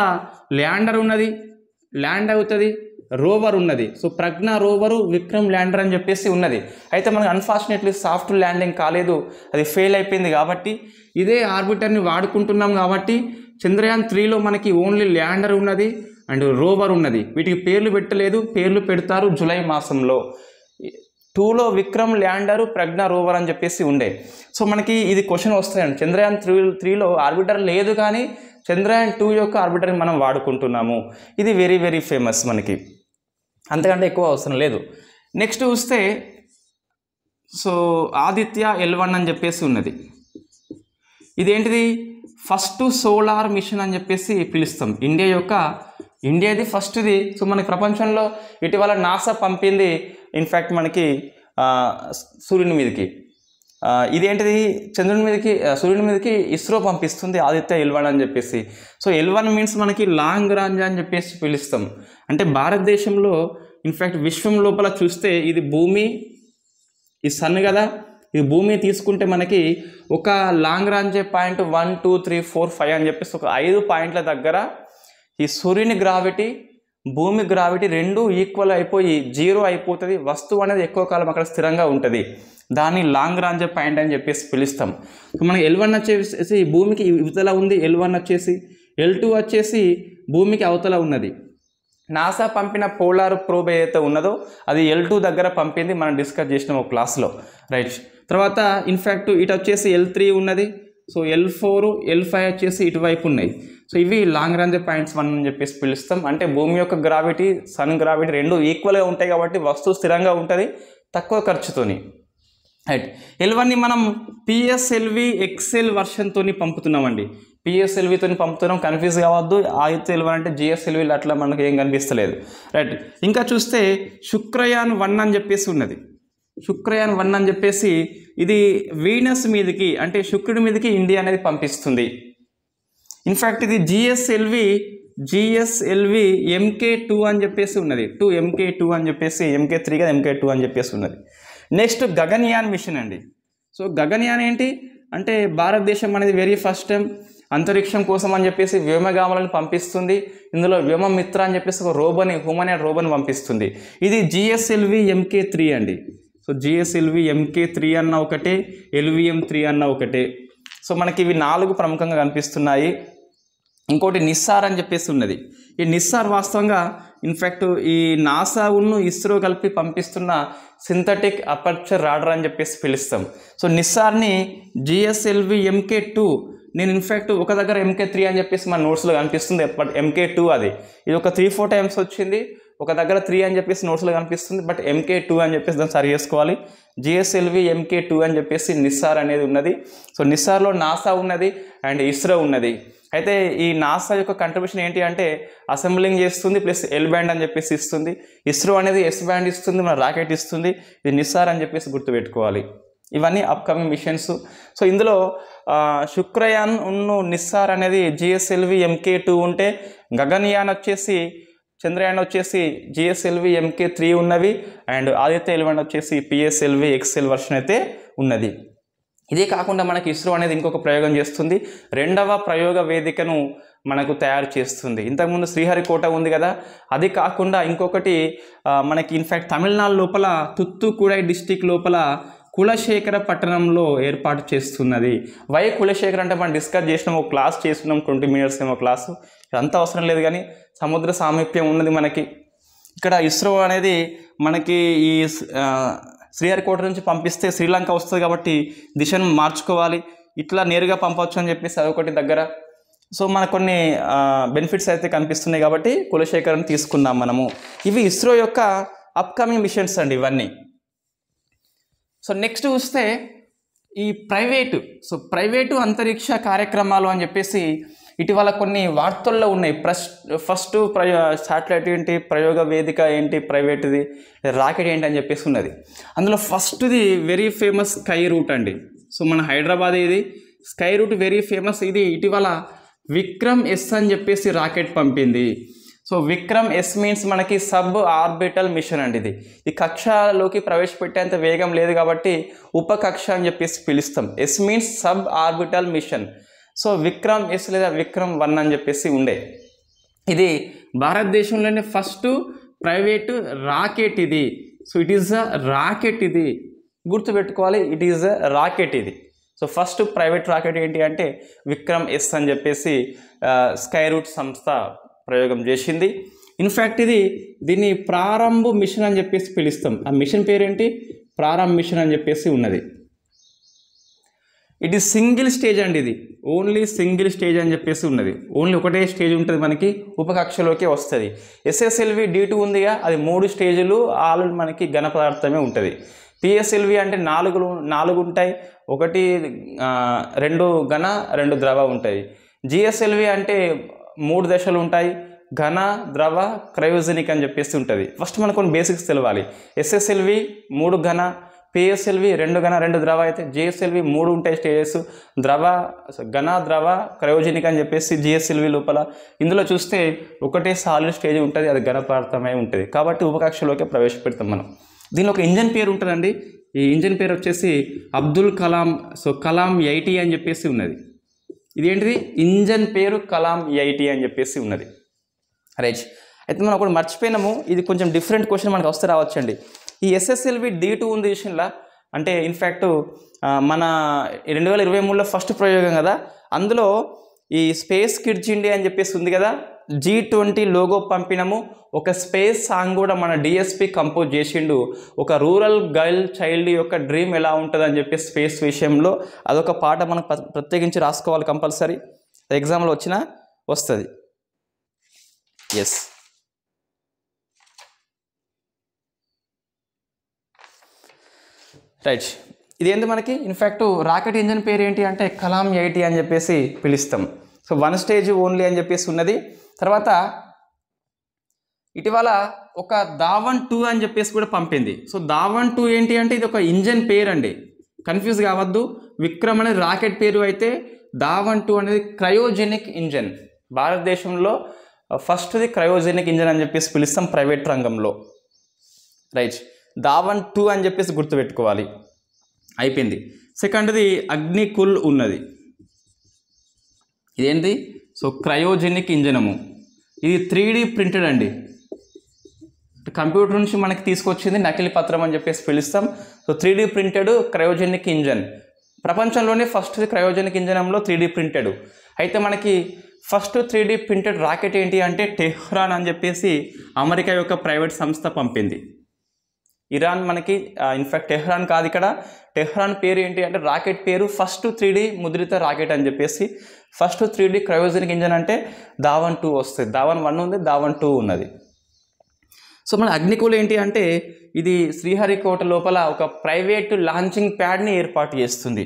ల్యాండర్ ఉన్నది ల్యాండ్ అవుతుంది రోవర్ ఉన్నది so Pragya rover Vikram lander అని చెప్పేసి ఉన్నది అయితే మనకు అన్ఫార్చునేట్లీ సాఫ్ట్ ల్యాండింగ్ కాలేదు అది ఫెయిల్ అయిపోయింది కాబట్టి ఇదే ఆర్బిటర్ని వాడుకుంటున్నాం కాబట్టి చంద్రయాన్ త్రీలో మనకి ఓన్లీ ల్యాండర్ ఉన్నది అండ్ రోవర్ ఉన్నది వీటికి పేర్లు పెట్టలేదు పేర్లు పెడతారు జూలై మాసంలో టూలో విక్రమ్ ల్యాండర్ ప్రజ్ఞ రోవర్ అని చెప్పేసి ఉండే సో మనకి ఇది క్వశ్చన్ వస్తాయండి చంద్రయాన్ త్రీ త్రీలో ఆర్బిటర్ లేదు కానీ చంద్రయాన్ టూ యొక్క ఆర్బిటర్ని మనం వాడుకుంటున్నాము ఇది వెరీ వెరీ ఫేమస్ మనకి అంతకంటే ఎక్కువ అవసరం లేదు నెక్స్ట్ చూస్తే సో ఆదిత్య ఎల్వన్ అని చెప్పేసి ఉన్నది ఇదేంటిది ఫస్ట్ సోలార్ మిషన్ అని చెప్పేసి పిలుస్తాం ఇండియా యొక్క ఇండియాది ఫస్ట్ది సో మనకి ప్రపంచంలో ఇటీవల నాసా పంపింది ఇన్ఫ్యాక్ట్ మనకి సూర్యుని మీదకి ఇదేంటిది చంద్రుని మీదకి సూర్యుని మీదకి ఇస్రో పంపిస్తుంది ఆదిత్య ఎల్వన్ అని చెప్పేసి సో ఎల్వన్ మీన్స్ మనకి లాంగ్ రాంజ్ అని చెప్పేసి పిలుస్తాం అంటే భారతదేశంలో ఇన్ఫ్యాక్ట్ విశ్వం లోపల చూస్తే ఇది భూమి ఈ సన్ కదా ఈ భూమి తీసుకుంటే మనకి ఒక లాంగ్ రాంజే point one two three four five అని చెప్పేసి ఒక ఐదు పాయింట్ల దగ్గర ఈ సూర్యుని గ్రావిటీ భూమి గ్రావిటీ రెండు ఈక్వల్ అయిపోయి జీరో అయిపోతుంది వస్తువు అనేది ఎక్కువ కాలం అక్కడ స్థిరంగా ఉంటుంది దాన్ని లాంగ్ రాంజే పాయింట్ అని చెప్పేసి పిలుస్తాం మనం ఎల్ వన్ వచ్చేసి భూమికి ఇవతల ఉంది ఎల్ వన్ వచ్చేసి ఎల్ టూ వచ్చేసి భూమికి అవతల ఉన్నది నాసా పంపిన పోలార్ ప్రోబ్ ఏదైతే ఉన్నదో అది ఎల్ టూ దగ్గర పంపింది మనం డిస్కస్ చేసినాం ఒక క్లాస్లో రైట్ తర్వాత ఇన్ఫ్యాక్ట్ ఇటు వచ్చేసి ఎల్ త్రీ ఉన్నది so L four L five వచ్చేసి ఇటువైపు ఉన్నాయి సో ఇవి లాంగ్ రేంజ్ పాయింట్స్ వన్ అని చెప్పేసి పిలుస్తాం అంటే భూమి యొక్క గ్రావిటీ సన్ గ్రావిటీ రెండు ఈక్వల్గా ఉంటాయి కాబట్టి వస్తువు స్థిరంగా ఉంటుంది తక్కువ ఖర్చుతోని రైట్ ఎల్వన్ని మనం పిఎస్ఎల్వి ఎక్సెల్ వర్షన్తో పంపుతున్నామండి పిఎస్ఎల్వితో పంపుతున్నాం కన్ఫ్యూజ్ కావద్దు ఆదిత్య ఎల్వన్ అంటే జిఎస్ఎల్వి అట్లా మనకు ఏం కనిపిస్తలేదు రైట్ ఇంకా చూస్తే శుక్రయాన్ వన్ అని చెప్పేసి ఉన్నది శుక్రయాన్ వన్ అని చెప్పేసి ఇది వీనస్ మీదకి అంటే శుక్రుడి మీదకి ఇండియా అనేది పంపిస్తుంది ఇన్ఫ్యాక్ట్ ఇది జిఎస్ఎల్వి జిఎస్ఎల్వి ఎంకే టూ అని చెప్పేసి ఉన్నది టూ ఎంకే టూ అని చెప్పేసి ఎంకే త్రీ కదా ఎంకే టూ అని చెప్పేసి ఉన్నది నెక్స్ట్ గగన్యాన్ మిషన్ అండి సో గగన్యాన్ ఏంటి అంటే భారతదేశం అనేది వెరీ ఫస్ట్ టైం అంతరిక్షం కోసం అని చెప్పేసి వ్యోమగాములను పంపిస్తుంది ఇందులో వ్యోమ మిత్ర అని చెప్పేసి ఒక రోబోని హ్యూమన్ రోబోని పంపిస్తుంది ఇది జిఎస్ఎల్వి ఎంకే త్రీ అండి so GS LV MK three అన్న ఒకటే ఎల్విఎం త్రీ అన్న ఒకటే సో మనకి ఇవి నాలుగు ప్రముఖంగా కనిపిస్తున్నాయి ఇంకోటి నిస్సార్ అని చెప్పేసి ఉన్నది ఈ నిస్సార్ వాస్తవంగా ఇన్ఫ్యాక్ట్ ఈ నాసాను ఇస్రో కలిపి పంపిస్తున్న సింథటిక్ అపర్చర్ రాడర్ అని చెప్పేసి పిలుస్తాం సో నిస్సార్ని జిఎస్ఎల్వి ఎంకే టూ నేను ఇన్ఫ్యాక్ట్ ఒక దగ్గర ఎంకే త్రీ అని చెప్పేసి మన నోట్స్లో కనిపిస్తుంది ఎంకే టూ అది ఇది ఒక త్రీ ఫోర్ టైమ్స్ వచ్చింది ఒక దగ్గర త్రీ అని చెప్పేసి నోట్స్లో కనిపిస్తుంది బట్ ఎంకే టూ అని చెప్పేసి దాన్ని సరి చేసుకోవాలి జిఎస్ఎల్వి ఎంకే టూ అని చెప్పేసి నిస్సార్ అనేది ఉన్నది సో నిస్సార్లో నాసా ఉన్నది అండ్ ఇస్రో ఉన్నది అయితే ఈ నాసా యొక్క కంట్రిబ్యూషన్ ఏంటి అంటే అసెంబ్లింగ్ చేస్తుంది ప్లస్ ఎల్ బ్యాండ్ అని చెప్పేసి ఇస్తుంది ఇస్రో అనేది ఎస్ బ్యాండ్ ఇస్తుంది మన రాకెట్ ఇస్తుంది ఇది నిస్సార్ అని చెప్పేసి గుర్తుపెట్టుకోవాలి ఇవన్నీ అప్కమింగ్ మిషన్స్ సో ఇందులో శుక్రయాన్ ఉన్ను నిస్సార్ అనేది జిఎస్ఎల్వి ఎంకే టూ ఉంటే గగన్యాన్ వచ్చేసి చంద్రయాన్ వచ్చేసి జిఎస్ఎల్వి ఎంకే త్రీ ఉన్నవి అండ్ ఆదిత్య ఎలివన్ వచ్చేసి పిఎస్ఎల్వి ఎక్స్ఎల్ వర్షన్ అయితే ఉన్నది ఇదే కాకుండా మనకి ఇస్రో అనేది ఇంకొక ప్రయోగం చేస్తుంది రెండవ ప్రయోగ వేదికను మనకు తయారు చేస్తుంది ఇంతకుముందు శ్రీహరికోట ఉంది కదా అది కాకుండా ఇంకొకటి మనకి ఇన్ఫ్యాక్ట్ తమిళనాడు లోపల తుత్తుకుడై డిస్టిక్ లోపల కులశేఖర పట్టణంలో ఏర్పాటు చేస్తున్నది వై కులశేఖర్ అంటే మనం డిస్కస్ చేసినాం ఒక క్లాస్ చేస్తున్నాం ట్వంటీ మినిట్స్ ఏమో క్లాసు అంత అవసరం లేదు కానీ సముద్ర సామీప్యం ఉన్నది మనకి ఇక్కడ ఇస్రో అనేది మనకి ఈ శ్రీహరికోట నుంచి పంపిస్తే శ్రీలంక వస్తుంది కాబట్టి దిశను మార్చుకోవాలి ఇట్లా నేరుగా పంపవచ్చు అని చెప్పేసి అదొకటి దగ్గర సో మనకు కొన్ని బెనిఫిట్స్ అయితే కనిపిస్తున్నాయి కాబట్టి కులశేఖరణ తీసుకున్నాం మనము ఇవి ఇస్రో యొక్క అప్కమింగ్ మిషన్స్ అండి ఇవన్నీ సో నెక్స్ట్ చూస్తే ఈ ప్రైవేటు సో ప్రైవేటు అంతరిక్ష కార్యక్రమాలు అని చెప్పేసి ఇటీవల కొన్ని వార్తల్లో ఉన్నాయి ప్రస్ ఫస్ట్ ప్రయో శాటిలైట్ ఏంటి ప్రయోగ వేదిక ఏంటి ప్రైవేట్ది రాకెట్ ఏంటి అని చెప్పేసి ఉన్నది అందులో ఫస్ట్ది వెరీ ఫేమస్ స్కై రూట్ అండి సో మన హైదరాబాద్ ఇది స్కై రూట్ వెరీ ఫేమస్ ఇది ఇటీవల విక్రమ్ ఎస్ అని చెప్పేసి రాకెట్ పంపింది సో విక్రమ్ ఎస్ మీన్స్ మనకి సబ్ ఆర్బిటల్ మిషన్ అండి ఇది ఈ కక్షలోకి ప్రవేశపెట్టేంత వేగం లేదు కాబట్టి ఉపకక్ష అని చెప్పేసి పిలుస్తాం S means sub orbital mission so Vikram S లేదా విక్రమ్ వన్ అని చెప్పేసి ఉండే ఇది భారతదేశంలోనే ఫస్ట్ ప్రైవేట్ రాకెట్ ఇది so it is a rocket ఇది గుర్తుపెట్టుకోవాలి ఇట్ ఈజ్ అ రాకెట్ ఇది సో ఫస్ట్ ప్రైవేట్ రాకెట్ ఏంటి అంటే విక్రమ్ ఎస్ అని చెప్పేసి స్కై రూట్ సంస్థ ప్రయోగం చేసింది ఇన్ఫ్యాక్ట్ ఇది దీన్ని ప్రారంభ మిషన్ అని చెప్పేసి పిలుస్తాం ఆ మిషన్ పేరేంటి ప్రారంభ మిషన్ అని చెప్పేసి ఉన్నది ఇది సింగిల్ స్టేజ్ అండి ఇది ఓన్లీ సింగిల్ స్టేజ్ అని చెప్పేసి ఉన్నది ఓన్లీ ఒకటే స్టేజ్ ఉంటుంది మనకి ఉపకక్షలోకే వస్తుంది ఎస్ఎస్ఎల్వి డి టూ ఉందిగా అది మూడు స్టేజులు ఆల్రెడీ మనకి ఘన పదార్థమే ఉంటుంది పిఎస్ఎల్వి అంటే నాలుగు నాలుగు ఉంటాయి ఒకటి రెండు ఘన రెండు ద్రవ ఉంటాయి జిఎస్ఎల్వి అంటే మూడు దశలు ఉంటాయి ఘన ద్రవ క్రయోజనిక్ అని చెప్పేసి ఉంటుంది ఫస్ట్ మనకు కొన్ని బేసిక్స్ తెలవాలి ఎస్ఎస్ఎల్వి మూడు ఘన పిఎస్ఎల్వి రెండు ఘన రెండు ద్రవ అయితే జిఎస్ఎల్వి మూడు ఉంటాయి స్టేజెస్ ద్రవ ఘన ద్రవ క్రయోజనిక్ అని చెప్పేసి జిఎస్ఎల్వి లోపల ఇందులో చూస్తే ఒకటే సాలిడ్ స్టేజ్ ఉంటుంది అది ఘన పదార్థమై ఉంటుంది కాబట్టి ఉపకక్షలోకి ప్రవేశపెడతాం మనం దీనిలో ఒక ఇంజన్ పేరు ఉంటుందండి ఈ ఇంజన్ పేరు వచ్చేసి అబ్దుల్ కలాం సో కలాం ఎయిటీ అని చెప్పేసి ఉన్నది ఇదేంటిది ఇంజన్ పేరు కలాం ఎయిటీ అని చెప్పేసి ఉన్నది రైట్ అయితే మనం ఒకటి మర్చిపోయినాము ఇది కొంచెం డిఫరెంట్ క్వశ్చన్ మనకు వస్తే రావచ్చండి ఈ ఎస్ఎస్ఎల్వి డి టూ ఉంది విషయంలో అంటే ఇన్ఫ్యాక్ట్ మన రెండు వేల ఇరవై మూడులో ఫస్ట్ ప్రయోగం కదా అందులో ఈ స్పేస్ కిడ్జ్ ఇండియా అని చెప్పేసి ఉంది కదా జీ ట్వంటీ లోగో పంపినము ఒక స్పేస్ సాంగ్ కూడా మన డిఎస్పి కంపోజ్ చేసిండు ఒక రూరల్ గర్ల్ చైల్డ్ యొక్క డ్రీమ్ ఎలా ఉంటుంది అని చెప్పి స్పేస్ విషయంలో అదొక పాట మనం ప్రత్యేకించి రాసుకోవాలి కంపల్సరీ ఎగ్జామ్లో వచ్చినా వస్తుంది ఎస్ రైట్ ఇదేంటి మనకి ఇన్ఫ్యాక్ట్ రాకెట్ ఇంజన్ పేరు ఏంటి అంటే కలాం ఎయిటీ అని చెప్పేసి పిలుస్తాం సో వన్ స్టేజ్ ఓన్లీ అని చెప్పేసి ఉన్నది తర్వాత ఇటీవల ఒక దావన్ టూ అని చెప్పేసి కూడా పంపింది సో దావన్ టూ ఏంటి అంటే ఇది ఒక ఇంజన్ పేరు అండి కన్ఫ్యూజ్ కావద్దు విక్రమ్ అనేది రాకెట్ పేరు అయితే దావన్ టూ అనేది క్రయోజెనిక్ ఇంజన్ భారతదేశంలో ఫస్ట్ది uh, క్రయోజెనిక్ ఇంజన్ అని చెప్పేసి పిలుస్తాం ప్రైవేట్ రంగంలో రైట్ దావన్ టూ అని చెప్పేసి గుర్తుపెట్టుకోవాలి అయిపోయింది సెకండ్ది అగ్నికుల్ ఉన్నది ఇదేంటి సో క్రయోజెనిక్ ఇంజనము ఇది త్రీ ప్రింటెడ్ అండి కంప్యూటర్ నుంచి మనకి తీసుకొచ్చింది నకిలీ పత్రం అని చెప్పేసి పిలుస్తాం so three printed cryogenic engine ప్రపంచంలోనే ఫస్ట్ క్రయోజెనిక్ ఇంజనంలో త్రీ డీ ప్రింటెడ్ అయితే మనకి ఫస్ట్ త్రీ ప్రింటెడ్ రాకెట్ ఏంటి అంటే టెహ్రాన్ అని చెప్పేసి అమెరికా యొక్క ప్రైవేట్ సంస్థ పంపింది ఇరాన్ మనకి ఇన్ఫ్యాక్ట్ టెహ్రాన్ కాదు ఇక్కడ టెహ్రాన్ పేరు ఏంటి అంటే రాకెట్ పేరు ఫస్ట్ త్రీ ముద్రిత రాకెట్ అని చెప్పేసి first three D cryogenic engine అంటే దావన్ టూ వస్తుంది దావన్ వన్ ఉంది దావన్ టూ ఉన్నది సో మన అగ్నికూల్ ఏంటి అంటే ఇది శ్రీహరికోట లోపల ఒక ప్రైవేట్ లాంచింగ్ ప్యాడ్ని ఏర్పాటు చేస్తుంది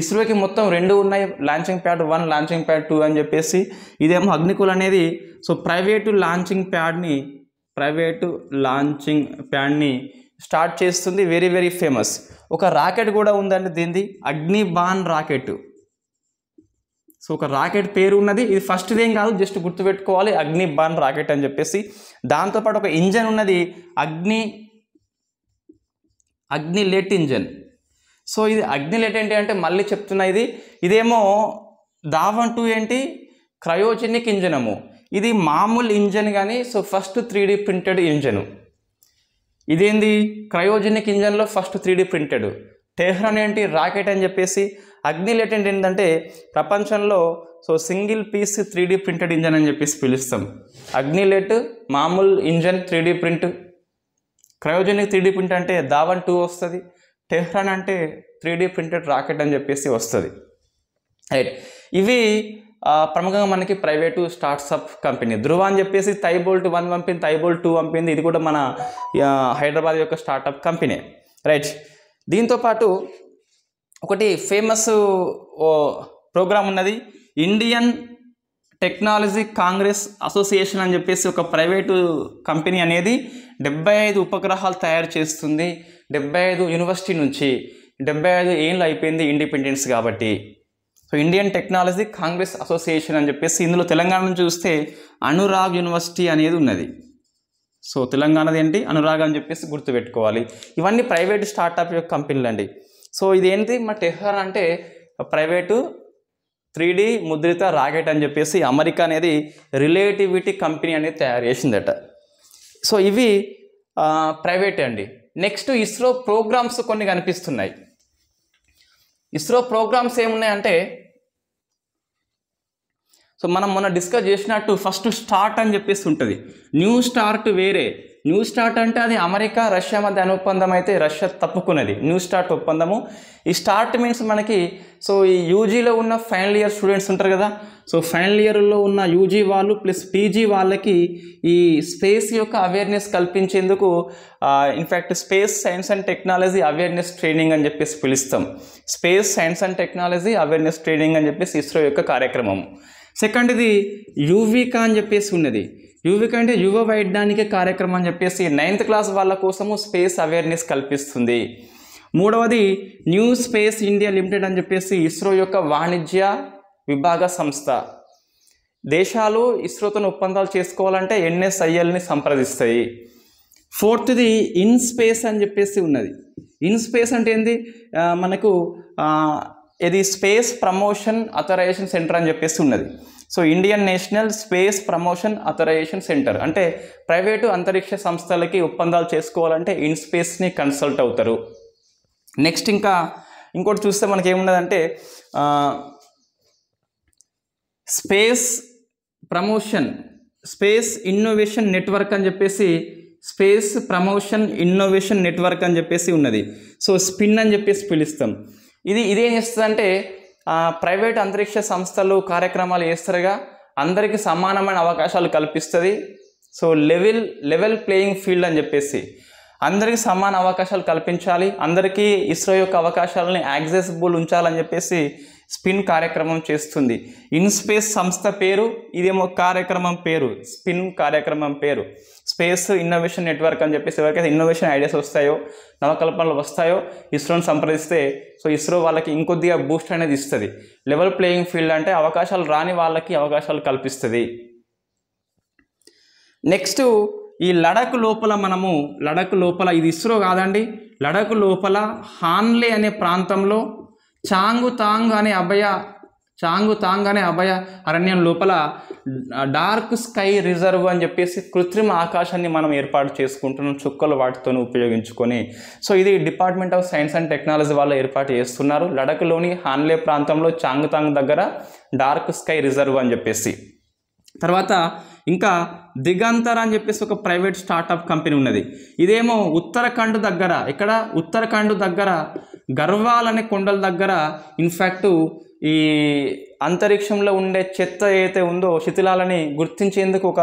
ఇస్రోకి మొత్తం రెండు ఉన్నాయి launching pad one launching pad two అని చెప్పేసి ఇదేమో అగ్నికూల్ అనేది సో ప్రైవేటు లాంచింగ్ ప్యాడ్ని ప్రైవేటు లాంచింగ్ ప్యాడ్ని స్టార్ట్ చేస్తుంది వెరీ వెరీ ఫేమస్ ఒక రాకెట్ కూడా ఉందండి దీనిది అగ్నిబాన్ రాకెట్ సో ఒక రాకెట్ పేరు ఉన్నది ఇది ఫస్ట్ ఏం కాదు జస్ట్ గుర్తుపెట్టుకోవాలి అగ్నిబాన్ రాకెట్ అని చెప్పేసి దాంతోపాటు ఒక ఇంజన్ ఉన్నది అగ్ని అగ్ని లెట్ ఇంజన్ సో ఇది అగ్ని లెట్ ఏంటి అంటే మళ్ళీ చెప్తున్నా ఇది ఇదేమో దావన్ టూ ఏంటి క్రయోజెనిక్ ఇంజనము ఇది మామూలు ఇంజన్ కానీ so first three printed engine ఇదేంది క్రయోజెనిక్ ఇంజన్లో ఫస్ట్ త్రీడీ ప్రింటెడ్ టెహ్రాన్ ఏంటి రాకెట్ అని చెప్పేసి అగ్ని లేటెంట్ ఏంటంటే ప్రపంచంలో so single piece three D printed engine అని చెప్పేసి పిలుస్తాం అగ్ని లేట్ మామూలు engine three D print cryogenic three D print అంటే దావన్ టూ వస్తుంది టెహ్రాన్ అంటే త్రీడీ ప్రింటెడ్ రాకెట్ అని చెప్పేసి వస్తుంది రైట్ ఇవి ప్రముఖంగా మనకి ప్రైవేటు స్టార్ట్సప్ కంపెనీ ధృవ అని చెప్పేసి థైబోల్ట్ వన్ పంపింది తైబోల్ టూ పంపింది ఇది కూడా మన హైదరాబాద్ యొక్క స్టార్టప్ కంపెనీ రైట్ దీంతోపాటు ఒకటి ఫేమస్ ప్రోగ్రామ్ ఉన్నది ఇండియన్ టెక్నాలజీ కాంగ్రెస్ అసోసియేషన్ అని చెప్పేసి ఒక ప్రైవేటు కంపెనీ అనేది డెబ్బై ఐదు ఉపగ్రహాలు తయారు చేస్తుంది డెబ్బై ఐదు యూనివర్సిటీ నుంచి డెబ్బై ఐదు ఏళ్ళు అయిపోయింది ఇండిపెండెన్స్ కాబట్టి so Indian technology congress association అని చెప్పేసి ఇందులో తెలంగాణ నుంచి చూస్తే అనురాగ్ యూనివర్సిటీ అనేది ఉన్నది సో తెలంగాణది ఏంటి అనురాగ్ అని చెప్పేసి గుర్తుపెట్టుకోవాలి ఇవన్నీ ప్రైవేట్ స్టార్టప్ యొక్క కంపెనీలు అండి సో ఇదేంటి మా టెహ్రాన్ అంటే ప్రైవేటు త్రీ డి ముద్రిత రాకెట్ అని చెప్పేసి అమెరికా అనేది రిలేటివిటీ కంపెనీ అనేది తయారు చేసిందట సో ఇవి ప్రైవేట్ అండి నెక్స్ట్ ఇస్రో ప్రోగ్రామ్స్ కొన్ని కనిపిస్తున్నాయి ఇస్రో ప్రోగ్రామ్స్ ఏమున్నాయంటే సో మనం మొన్న డిస్కస్ చేసినట్టు ఫస్ట్ స్టార్ట్ అని చెప్పేసి ఉంటుంది న్యూ స్టార్ట్ వేరే న్యూ స్టార్ట్ అంటే అది అమెరికా రష్యా మధ్య ఒప్పందం అయితే రష్యా తప్పుకున్నది న్యూ స్టార్ట్ ఒప్పందము ఈ స్టార్ట్ మీన్స్ మనకి సో ఈ యూజీలో ఉన్న ఫైనల్ ఇయర్ స్టూడెంట్స్ ఉంటారు కదా సో ఫైనల్ ఇయర్లో ఉన్న యూజీ వాళ్ళు ప్లస్ పీజీ వాళ్ళకి ఈ స్పేస్ యొక్క అవేర్నెస్ కల్పించేందుకు in fact space science and technology awareness training అని చెప్పేసి పిలుస్తాం space science and technology awareness training అని చెప్పేసి ఇస్రో యొక్క కార్యక్రమం సెకండ్ ఇది యువికా అని చెప్పేసి ఉన్నది యువిక అంటే యువ వైజ్ఞానిక కార్యక్రమం అని చెప్పేసి నైన్త్ క్లాస్ వాళ్ళ కోసము స్పేస్ అవేర్నెస్ కల్పిస్తుంది మూడవది న్యూ స్పేస్ ఇండియా లిమిటెడ్ అని చెప్పేసి ఇస్రో యొక్క వాణిజ్య విభాగ సంస్థ దేశాలు ఇస్రోతో ఒప్పందాలు చేసుకోవాలంటే ఎన్ఎస్ఐఎల్ని సంప్రదిస్తాయి ఫోర్త్ది ఇన్ స్పేస్ అని చెప్పేసి ఉన్నది ఇన్ స్పేస్ అంటే ఏంది మనకు ఇది స్పేస్ ప్రమోషన్ అథరైజేషన్ సెంటర్ అని చెప్పేసి ఉన్నది so Indian national space promotion authorisation centre అంటే ప్రైవేటు అంతరిక్ష సంస్థలకి ఒప్పందాలు చేసుకోవాలంటే ఇన్ స్పేస్ని కన్సల్ట్ అవుతారు నెక్స్ట్ ఇంకా ఇంకోటి చూస్తే మనకి ఏమున్నదంటే space promotion space innovation network అని చెప్పేసి స్పేస్ ప్రమోషన్ ఇన్నోవేషన్ నెట్వర్క్ అని చెప్పేసి ఉన్నది సో స్పిన్ అని చెప్పేసి పిలుస్తాం ఇది ఇదేం చేస్తుందంటే ప్రైవేట్ అంతరిక్ష సంస్థలు కార్యక్రమాలు చేస్తారుగా అందరికీ సమానమైన అవకాశాలు కల్పిస్తుంది so level level playing field అని చెప్పేసి అందరికీ సమాన అవకాశాలు కల్పించాలి అందరికీ ఇస్రో యొక్క అవకాశాలని యాక్సెసిబుల్ ఉంచాలని చెప్పేసి స్పిన్ కార్యక్రమం చేస్తుంది ఇన్స్పేస్ సంస్థ పేరు ఇదేమో కార్యక్రమం పేరు స్పిన్ కార్యక్రమం పేరు స్పేస్ ఇన్నోవేషన్ నెట్వర్క్ అని చెప్పేసి ఎవరికైతే ఇన్నోవేషన్ ఐడియాస్ వస్తాయో నవకల్పనలు వస్తాయో ఇస్రోని సంప్రదిస్తే సో ఇస్రో వాళ్ళకి ఇంకొద్దిగా బూస్ట్ అనేది ఇస్తుంది లెవెల్ ప్లేయింగ్ ఫీల్డ్ అంటే అవకాశాలు రాని వాళ్ళకి అవకాశాలు కల్పిస్తుంది నెక్స్ట్ ఈ లడక్ లోపల మనము లడక్ లోపల ఇది ఇస్రో కాదండి లడక్ లోపల హాన్లే అనే ప్రాంతంలో చాంగు తాంగ్ అనే అభయ చాంగు తాంగ్ అనే అభయ అరణ్యం లోపల డార్క్ స్కై రిజర్వ్ అని చెప్పేసి కృత్రిమ ఆకాశాన్ని మనం ఏర్పాటు చేసుకుంటున్నాం చుక్కలు వాటితో ఉపయోగించుకొని సో ఇది department of science and technology వాళ్ళు ఏర్పాటు చేస్తున్నారు లడఖ్లోని హాన్లే ప్రాంతంలో చాంగు తాంగ్ దగ్గర డార్క్ స్కై రిజర్వ్ అని చెప్పేసి తర్వాత ఇంకా దిగంతర్ అని చెప్పేసి ఒక ప్రైవేట్ స్టార్టప్ కంపెనీ ఉన్నది ఇదేమో ఉత్తరాఖండ్ దగ్గర ఇక్కడ ఉత్తరాఖండ్ దగ్గర గర్వాలనే కొండల దగ్గర ఇన్ఫ్యాక్ట్ ఈ అంతరిక్షంలో ఉండే చెత్త ఏదైతే ఉందో శిథిలాలని గుర్తించేందుకు ఒక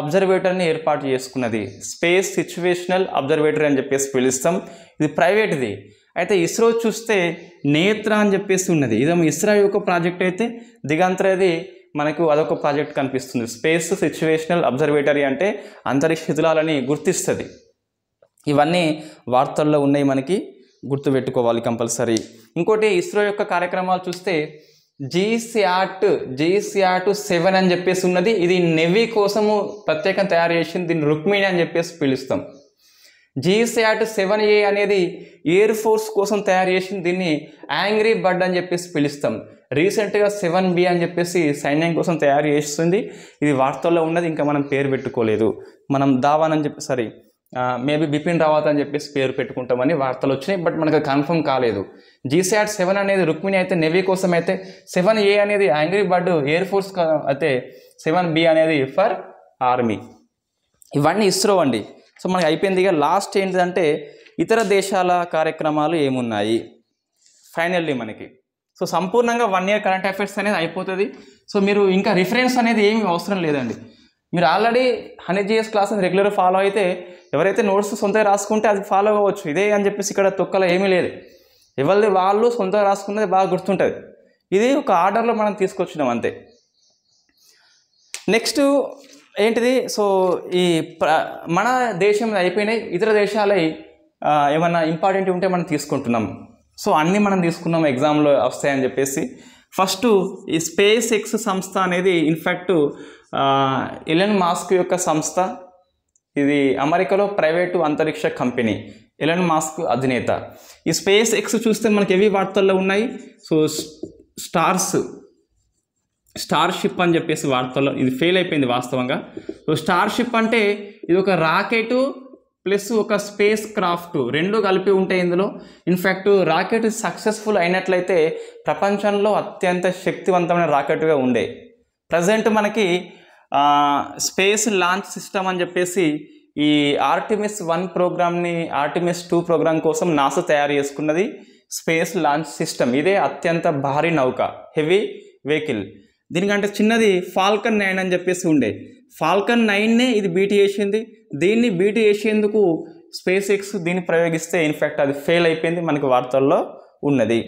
అబ్జర్వేటర్ని ఏర్పాటు చేసుకున్నది స్పేస్ సిచ్యువేషనల్ అబ్జర్వేటరీ అని చెప్పేసి పిలుస్తాం ఇది ప్రైవేట్ది అయితే ఇస్రో చూస్తే నేత్ర అని చెప్పేసి ఉన్నది ఇదేమో ఇస్రో యొక్క ప్రాజెక్ట్ అయితే దిగంతరది మనకు అదొక ప్రాజెక్ట్ కనిపిస్తుంది స్పేస్ సిచ్యువేషనల్ అబ్జర్వేటరీ అంటే అంతరిక్ష శిథిలాలని గుర్తిస్తుంది ఇవన్నీ వార్తల్లో ఉన్నాయి మనకి గుర్తుపెట్టుకోవాలి కంపల్సరీ ఇంకోటి ఇస్రో యొక్క కార్యక్రమాలు చూస్తే జీసీఆర్ట్ జీసీఆర్ట్ సెవెన్ అని చెప్పేసి ఉన్నది ఇది నెవీ కోసము ప్రత్యేకం తయారు చేసింది దీన్ని రుక్మిణి అని చెప్పేసి పిలుస్తాం జీసీఆర్ట్ సెవెన్ ఏ అనేది ఎయిర్ ఫోర్స్ కోసం తయారు చేసింది దీన్ని యాంగ్రీ బర్డ్ అని చెప్పేసి పిలుస్తాం రీసెంట్గా సెవెన్ బి అని చెప్పేసి సైన్యం కోసం తయారు చేస్తుంది ఇది వార్తల్లో ఉన్నది ఇంకా మనం పేరు పెట్టుకోలేదు మనం దావాన్ అని చెప్పి సారీ మేబీ బిపిన్ రావత్ అని చెప్పేసి పేరు పెట్టుకుంటామని వార్తలు వచ్చినాయి బట్ మనకు కన్ఫర్మ్ కాలేదు జీసాట్ సెవెన్ అనేది రుక్మిణి అయితే నెవీ కోసం అయితే సెవెన్ ఏ అనేది యాంగ్రీ బర్డ్ ఎయిర్ ఫోర్స్ అయితే సెవెన్ బి అనేది ఫర్ ఆర్మీ ఇవన్నీ ఇస్రో అండి సో మనకి అయిపోయింది ఇక లాస్ట్ ఏంటంటే ఇతర దేశాల కార్యక్రమాలు ఏమున్నాయి ఫైనల్లీ మనకి సో సంపూర్ణంగా వన్ ఇయర్ కరెంట్ అఫైర్స్ అనేది అయిపోతుంది సో మీరు ఇంకా రిఫరెన్స్ అనేది ఏమి అవసరం లేదండి మీరు already GS classes regular follow అయితే ఎవరైతే నోట్స్ సొంతగా రాసుకుంటే అది ఫాలో అవ్వచ్చు ఇదే అని చెప్పేసి ఇక్కడ తొక్కలో ఏమీ లేదు ఎవరిది వాళ్ళు సొంతంగా రాసుకున్నది బాగా గుర్తుంటుంది ఇది ఒక ఆర్డర్లో మనం తీసుకొచ్చినాం అంతే నెక్స్ట్ ఏంటిది సో ఈ మన దేశం అయిపోయినాయి ఇతర దేశాలై ఏమన్నా ఇంపార్టెంట్ ఉంటే మనం తీసుకుంటున్నాం సో అన్నీ మనం తీసుకున్నాం ఎగ్జామ్లో వస్తాయని చెప్పేసి ఫస్ట్ ఈ స్పేస్ ఎక్స్ సంస్థ అనేది ఇన్ఫ్యాక్ట్ ఎలన్ మాస్క్ యొక్క సంస్థ ఇది అమెరికాలో ప్రైవేటు అంతరిక్ష కంపెనీ ఎలన్ మాస్క్ అధినేత ఈ స్పేస్ ఎక్స్ చూస్తే మనకి ఏవి వార్తల్లో ఉన్నాయి సో స్టార్స్ స్టార్షిప్ అని చెప్పేసి వార్తల్లో ఇది ఫెయిల్ అయిపోయింది వాస్తవంగా సో స్టార్షిప్ అంటే ఇది ఒక రాకెటు ప్లస్ ఒక స్పేస్ క్రాఫ్ట్ రెండు కలిపి ఉంటాయి ఇందులో ఇన్ఫ్యాక్ట్ రాకెట్ సక్సెస్ఫుల్ అయినట్లయితే ప్రపంచంలో అత్యంత శక్తివంతమైన రాకెట్గా ఉండే ప్రజెంట్ మనకి స్పేస్ లాంచ్ సిస్టమ్ అని చెప్పేసి ఈ ఆర్టిమిస్ వన్ ప్రోగ్రామ్ని ఆర్టిమిస్ టూ ప్రోగ్రామ్ కోసం నాసా తయారు చేసుకున్నది స్పేస్ లాంచ్ సిస్టమ్ ఇదే అత్యంత భారీ నౌక హెవీ వెహికల్ దీనికంటే చిన్నది ఫాల్కన్ నైన్ అని చెప్పేసి ఉండే ఫాల్కన్ నైన్నే ఇది బీటీ చేసింది దీన్ని బీటు చేసేందుకు స్పేస్ ఎక్స్ దీన్ని ప్రయోగిస్తే ఇన్ఫ్యాక్ట్ అది ఫెయిల్ అయిపోయింది మనకి వార్తల్లో ఉన్నది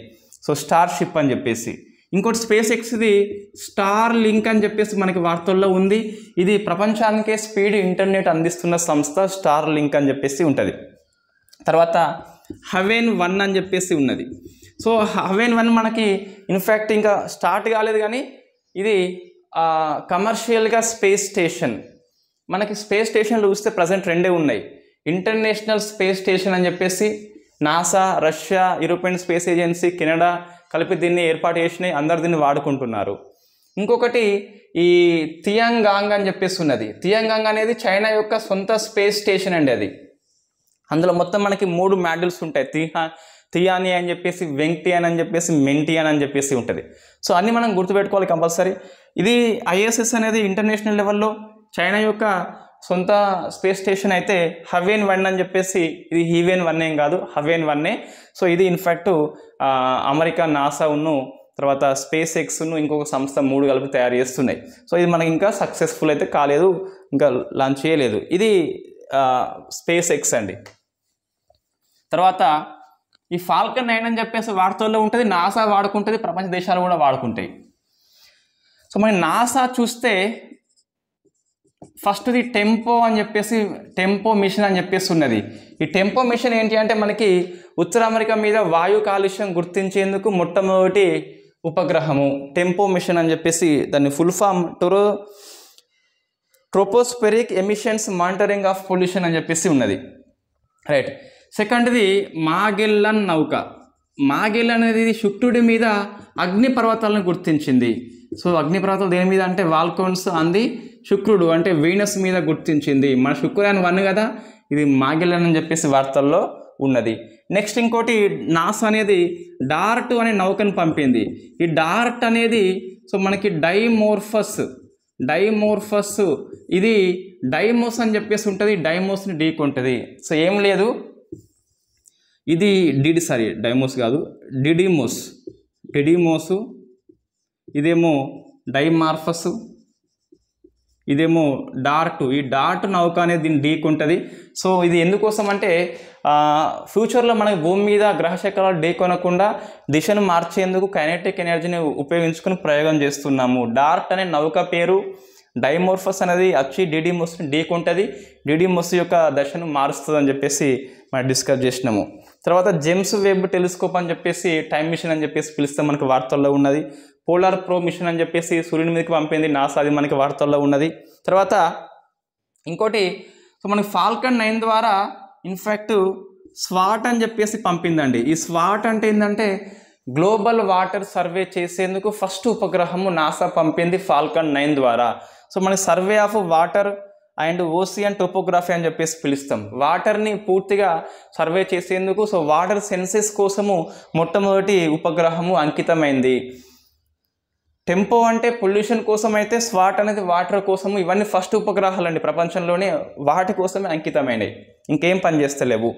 సో స్టార్ షిప్ అని చెప్పేసి ఇంకోటి స్పేస్ ఎక్స్ది స్టార్ లింక్ అని చెప్పేసి మనకి వార్తల్లో ఉంది ఇది ప్రపంచానికే స్పీడ్ ఇంటర్నెట్ అందిస్తున్న సంస్థ స్టార్ లింక్ అని చెప్పేసి ఉంటుంది తర్వాత హవెన్ వన్ అని చెప్పేసి ఉన్నది సో హవెన్ వన్ మనకి ఇన్ఫ్యాక్ట్ ఇంకా స్టార్ట్ కాలేదు కానీ ఇది కమర్షియల్గా స్పేస్ స్టేషన్ మనకి స్పేస్ స్టేషన్లు చూస్తే ప్రజెంట్ రెండే ఉన్నాయి ఇంటర్నేషనల్ స్పేస్ స్టేషన్ అని చెప్పేసి NASA Russia European space agency Canada కలిపి దీన్ని ఏర్పాటు చేసినాయి అందరు దీన్ని వాడుకుంటున్నారు ఇంకొకటి ఈ తియాంగాంగ్ అని చెప్పేసి ఉన్నది తియాంగాంగ్ అనేది చైనా యొక్క సొంత స్పేస్ స్టేషన్ అండి అది అందులో మొత్తం మనకి మూడు మ్యాడిల్స్ ఉంటాయి తిహా తియాని అని చెప్పేసి వెంకటియన్ అని చెప్పేసి మెంటియాన్ అని చెప్పేసి ఉంటుంది సో అన్నీ మనం గుర్తుపెట్టుకోవాలి కంపల్సరీ ఇది ఐఎస్ఎస్ అనేది ఇంటర్నేషనల్ లెవెల్లో చైనా యొక్క సొంత స్పేస్ స్టేషన్ అయితే హవేన్ వన్ అని చెప్పేసి ఇది హీవేన్ వన్ ఏం కాదు హవేన్ వన్నే సో ఇది ఇన్ఫ్యాక్టు అమెరికా నాసాను తర్వాత స్పేస్ ఎక్స్ను ఇంకొక సంస్థ మూడు కలిపి తయారు చేస్తున్నాయి సో ఇది మనకి ఇంకా సక్సెస్ఫుల్ అయితే కాలేదు ఇంకా లాంచ్ చేయలేదు ఇది స్పేస్ ఎక్స్ అండి తర్వాత ఈ ఫాల్కన్ నైన్ అని చెప్పేసి వాడుతోలో ఉంటుంది నాసా వాడుకుంటుంది ప్రపంచ దేశాలు కూడా వాడుకుంటాయి సో మరి నాసా చూస్తే ఫస్ట్ది టెంపో అని చెప్పేసి టెంపో మిషన్ అని చెప్పేసి ఉన్నది ఈ టెంపో మిషన్ ఏంటి అంటే మనకి ఉత్తర అమెరికా మీద వాయు కాలుష్యం గుర్తించేందుకు మొట్టమొదటి ఉపగ్రహము టెంపో మిషన్ అని చెప్పేసి దాన్ని ఫుల్ ఫామ్ టొరో tropospheric emissions monitoring of pollution అని చెప్పేసి ఉన్నది రైట్ సెకండ్ది మాగెల్లన్ నౌక మాగెల్ అనేది శుక్రుడి మీద అగ్నిపర్వతాలను గుర్తించింది సో అగ్నిపర్వతాలు దేని మీద అంటే వాల్కోన్స్ అంది శుక్రుడు అంటే వీనస్ మీద గుర్తించింది మన శుక్రయాన్ వన్ కదా ఇది మాగిల్లన్ అని చెప్పేసి వార్తల్లో ఉన్నది నెక్స్ట్ ఇంకోటి నాస్ అనేది డార్ట్ అనే నౌకను పంపింది ఈ డార్ట్ అనేది సో మనకి డైమోర్ఫస్ డైమోర్ఫస్ ఇది డైమోస్ అని చెప్పేసి ఉంటుంది డైమోస్ని డీక్ ఉంటుంది సో ఏం లేదు ఇది డిడి సారీ డైమోస్ కాదు డిడిమోస్ డిడిమోసు ఇదేమో డైమార్ఫస్ ఇదేమో డార్ట్ ఈ డార్ట్ నౌక అనేది దీని డీక్ ఉంటుంది సో ఇది ఎందుకోసం అంటే ఫ్యూచర్లో మనకి భూమి మీద గ్రహశకలాలు డీ కొనకుండా దిశను మార్చేందుకు కైనెటిక్ ఎనర్జీని ఉపయోగించుకుని ప్రయోగం చేస్తున్నాము డార్ట్ అనే నౌక పేరు డైమోర్ఫస్ అనేది వచ్చి డిడి మొస్ని డీక్ ఉంటుంది డిడి మొస్ యొక్క దశను మారుస్తుంది అని చెప్పేసి మనం డిస్కస్ చేసినాము తర్వాత జెమ్స్ వెబ్ టెలిస్కోప్ అని చెప్పేసి టైం మిషన్ అని చెప్పేసి పిలిస్తే మనకు వార్తల్లో ఉన్నది పోలార్ ప్రో మిషన్ అని చెప్పేసి సూర్యుని మీదకి పంపింది నాసా అది మనకి వార్తల్లో ఉన్నది తర్వాత ఇంకోటి సో మనకి ఫాల్కన్ నైన్ ద్వారా ఇన్ఫ్యాక్ట్ స్వాట్ అని చెప్పేసి పంపిందండి ఈ స్వాట్ అంటే ఏంటంటే గ్లోబల్ వాటర్ సర్వే చేసేందుకు ఫస్ట్ ఉపగ్రహము నాసా పంపింది ఫాల్కన్ నైన్ ద్వారా సో మనకి survey of water and ocean topography అని చెప్పేసి పిలుస్తాం వాటర్ని పూర్తిగా సర్వే చేసేందుకు సో వాటర్ సెన్సెస్ కోసము మొట్టమొదటి ఉపగ్రహము అంకితమైంది టెంపో అంటే పొల్యూషన్ కోసం అయితే స్వాట్ అనేది వాటర్ కోసం ఇవన్నీ ఫస్ట్ ఉపగ్రహాలు అండి ప్రపంచంలోనే వాటి కోసమే అంకితమైనవి ఇంకేం పని చేస్తలేవు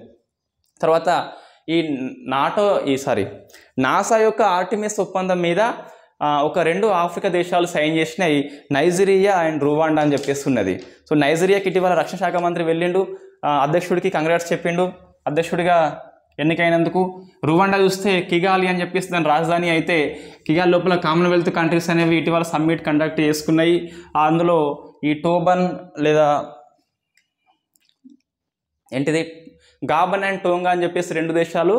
తర్వాత ఈ నాటో ఈ సారీ నాసా యొక్క ఆర్టిమిస్ ఒప్పందం మీద ఒక రెండు ఆఫ్రికా దేశాలు సైన్ చేసినాయి నైజీరియా అండ్ రువాండా అని చెప్పేసి ఉన్నది సో నైజీరియాకి ఇటీవల రక్షణ శాఖ మంత్రి వెళ్ళిండు అధ్యక్షుడికి కంగ్రాట్స్ చెప్పిండు అధ్యక్షుడిగా ఎన్నికైనందుకు రువాండా చూస్తే కిగాలి అని చెప్పేసి దాని రాజధాని అయితే కిగాల్ లోపల కామన్వెల్త్ కంట్రీస్ అనేవి ఇటీవల సమ్మిట్ కండక్ట్ చేసుకున్నాయి అందులో ఈ టోబన్ లేదా ఏంటిది గాబన్ అండ్ టోంగా అని చెప్పేసి రెండు దేశాలు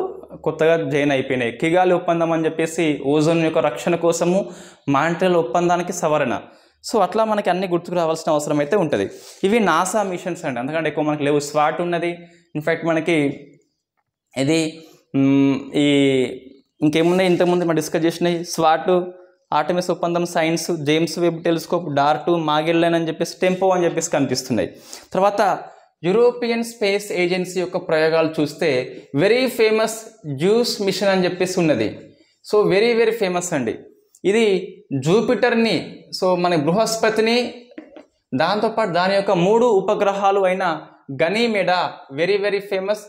కొత్తగా జాయిన్ అయిపోయినాయి కిగాలి ఒప్పందం అని చెప్పేసి ఓజోన్ యొక్క రక్షణ కోసము మాంట్రియల్ ఒప్పందానికి సవరణ సో అట్లా మనకి అన్ని గుర్తుకు రావాల్సిన అవసరం అయితే ఉంటుంది ఇవి నాసా మిషన్స్ అండి అందుకంటే ఎక్కువ మనకి లేవు స్వాట్ ఉన్నది ఇన్ఫ్యాక్ట్ మనకి ఇది ఈ ఇంకేమున్నాయి ఇంతకుముందు మనం డిస్కస్ చేసినాయి స్వాటు ఆటమిస్ ఒప్పందం science James Webb telescope DART Magellan అని చెప్పేసి టెంపో అని చెప్పేసి కనిపిస్తున్నాయి తర్వాత యూరోపియన్ స్పేస్ ఏజెన్సీ యొక్క ప్రయోగాలు చూస్తే వెరీ ఫేమస్ జ్యూస్ మిషన్ అని చెప్పేసి ఉన్నది సో వెరీ వెరీ ఫేమస్ అండి ఇది జూపిటర్ని సో మన బృహస్పతిని దాంతోపాటు దాని యొక్క మూడు ఉపగ్రహాలు అయిన Ganymede very very famous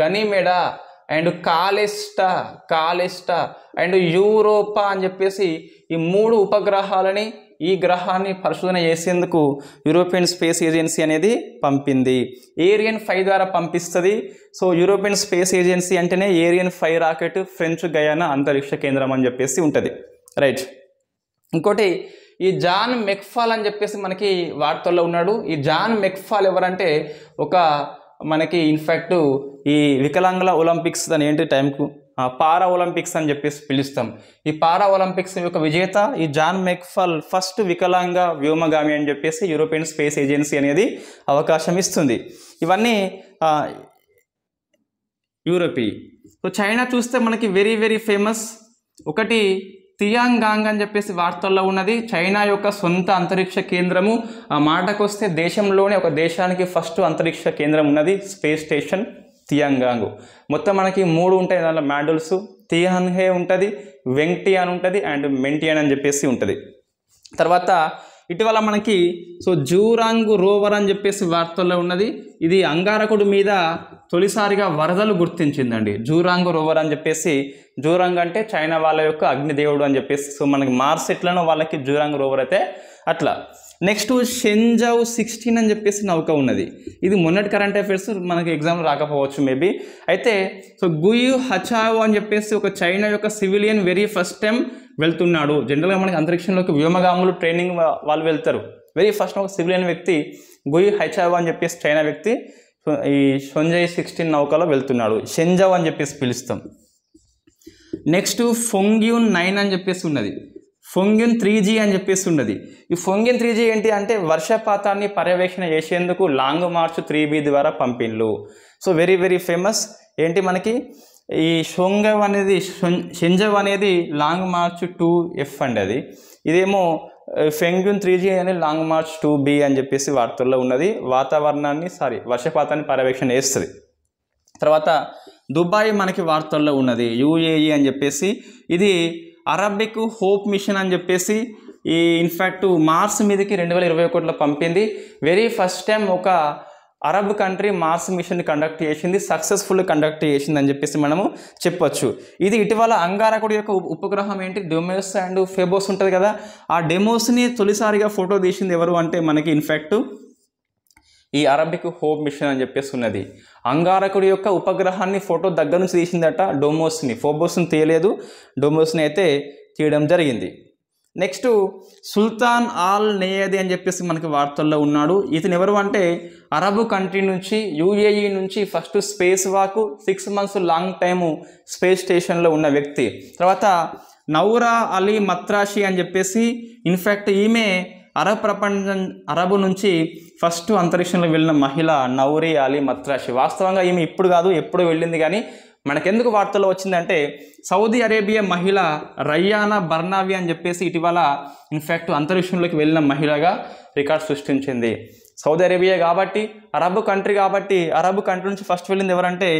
Ganymede and Callisto Callisto and Europa అని చెప్పేసి ఈ మూడు ఉపగ్రహాలని ఈ గ్రహాన్ని పరిశోధన చేసేందుకు యూరోపియన్ స్పేస్ ఏజెన్సీ అనేది పంపింది ఏరియన్ ఫైవ్ ద్వారా పంపిస్తుంది సో యూరోపియన్ స్పేస్ ఏజెన్సీ అంటేనే Ariane five rocket French Guiana అంతరిక్ష కేంద్రం అని చెప్పేసి ఉంటుంది రైట్ ఇంకోటి ఈ జాన్ మెక్ఫాల్ అని చెప్పేసి మనకి వార్తల్లో ఉన్నాడు ఈ జాన్ మెక్ఫాల్ ఎవరంటే ఒక మనకి ఇన్ఫ్యాక్ట్ ఈ వికలాంగుల ఒలింపిక్స్ అని ఏంటి టైంకు పారా ఒలింపిక్స్ అని చెప్పేసి పిలుస్తాం ఈ పారా ఒలింపిక్స్ యొక్క విజేత ఈ జాన్ మెక్ఫల్ ఫస్ట్ వికలాంగ వ్యోమగామి అని చెప్పేసి యూరోపియన్ స్పేస్ ఏజెన్సీ అనేది అవకాశం ఇస్తుంది ఇవన్నీ యూరోపీ సో చైనా చూస్తే మనకి వెరీ వెరీ ఫేమస్ ఒకటి తియాంగాంగ్ అని చెప్పేసి వార్తల్లో ఉన్నది చైనా యొక్క సొంత అంతరిక్ష కేంద్రము ఆ మాటకొస్తే దేశంలోనే ఒక దేశానికి ఫస్ట్ అంతరిక్ష కేంద్రం ఉన్నది స్పేస్ స్టేషన్ తియాంగాంగ్ మొత్తం మనకి మూడు ఉంటాయి దానిలో మ్యాడల్స్ హే ఉంటుంది వెంక్టియాన్ ఉంటుంది అండ్ మెంటియాన్ అని చెప్పేసి ఉంటుంది తర్వాత ఇటీవల మనకి సో జూరాంగ్ రోవర్ అని చెప్పేసి వార్తల్లో ఉన్నది ఇది అంగారకుడు మీద తొలిసారిగా వరదలు గుర్తించిందండి జూరాంగ్ రోవర్ అని చెప్పేసి జూరాంగ్ అంటే చైనా వాళ్ళ యొక్క అగ్నిదేవుడు అని చెప్పేసి సో మనకి మార్స్ ఎట్లనో వాళ్ళకి జూరాంగ్ రోవర్ అయితే అట్లా నెక్స్ట్ షెంజావ్ సిక్స్టీన్ అని చెప్పేసి నౌక ఉన్నది ఇది మొన్నటి కరెంట్ అఫేర్స్ మనకి ఎగ్జామ్ రాకపోవచ్చు మేబీ అయితే సో గుయు హచావో అని చెప్పేసి ఒక చైనా యొక్క సివిలియన్ వెరీ ఫస్ట్ టైం వెళ్తున్నాడు జనరల్గా మనకి అంతరిక్షంలోకి వ్యోమగాములు ట్రైనింగ్ వాళ్ళు వెళ్తారు వెరీ ఫస్ట్ ఒక సివిలియన్ వ్యక్తి గుయు హచావో అని చెప్పేసి చైనా వ్యక్తి ఈ షొంజాయ్ సిక్స్టీన్ నౌకలో వెళ్తున్నాడు షెంజావ్ అని చెప్పేసి పిలుస్తాం నెక్స్ట్ ఫొంగ్యూన్ నైన్ అని చెప్పేసి ఉన్నది ఫొంగిన్ త్రీ జీ అని చెప్పేసి ఉన్నది ఈ ఫొంగిన్ త్రీ జీ ఏంటి అంటే వర్షపాతాన్ని పర్యవేక్షణ చేసేందుకు లాంగ్ మార్చ్ త్రీ బీ ద్వారా పంపిణ్లు సో వెరీ వెరీ ఫేమస్ ఏంటి మనకి ఈ షొంగవ్ అనేది షెంజవ్ అనేది లాంగ్ మార్చ్ టూ ఎఫ్ అండి అది ఇదేమో ఫెంగ్యున్ త్రీ జీ అనేది లాంగ్ మార్చ్ టూ బి అని చెప్పేసి వార్తల్లో ఉన్నది వాతావరణాన్ని సారీ వర్షపాతాన్ని పర్యవేక్షణ చేస్తుంది తర్వాత దుబాయ్ మనకి వార్తల్లో ఉన్నది యూఏఈ అని చెప్పేసి ఇది అరబిక్ హోప్ మిషన్ అని చెప్పేసి ఈ ఇన్ఫ్యాక్ట్ మార్స్ మీదకి రెండు వేల ఇరవై ఒకటిలో పంపింది వెరీ ఫస్ట్ టైం ఒక Arab country Mars mission conduct చేసింది సక్సెస్ఫుల్ కండక్ట్ చేసింది అని చెప్పేసి మనము చెప్పొచ్చు ఇది ఇటీవల అంగారకుడి యొక్క ఉపగ్రహం ఏంటి డెమోస్ అండ్ ఫెబోస్ ఉంటుంది కదా ఆ డెమోస్ని తొలిసారిగా ఫోటో తీసింది ఎవరు అంటే మనకి ఇన్ఫ్యాక్ట్ ఈ అరబిక్ హోప్ మిషన్ అని చెప్పేసి ఉన్నది అంగారకుడి యొక్క ఉపగ్రహాన్ని ఫోటో దగ్గర నుంచి తీసిందట డోమోస్ని ఫోబోస్ని తీయలేదు డోమోస్ని అయితే తీయడం జరిగింది నెక్స్ట్ సుల్తాన్ ఆల్ నేయది అని చెప్పేసి మనకి వార్తల్లో ఉన్నాడు ఇతను ఎవరు అంటే అరబు కంట్రీ నుంచి యూఏఈ నుంచి first space walk six months long time space స్టేషన్లో ఉన్న వ్యక్తి తర్వాత నౌరా అలీ మత్రాషి అని చెప్పేసి ఇన్ఫ్యాక్ట్ ఈమె అరబ్ ప్రపంచం అరబు నుంచి ఫస్ట్ అంతరిక్షంలో వెళ్ళిన మహిళ నౌరీ అలీ మత్రాషి వాస్తవంగా ఈమె ఇప్పుడు కాదు ఎప్పుడు వెళ్ళింది కానీ మనకెందుకు వార్తలో వచ్చిందంటే సౌదీ అరేబియా మహిళ రయ్యానా బర్నావి అని చెప్పేసి ఇటీవల ఇన్ఫ్యాక్ట్ అంతరిక్షంలోకి వెళ్ళిన మహిళగా రికార్డ్ సృష్టించింది సౌదీ అరేబియా కాబట్టి అరబ్ కంట్రీ కాబట్టి అరబ్ కంట్రీ నుంచి ఫస్ట్ వెళ్ళింది ఎవరంటే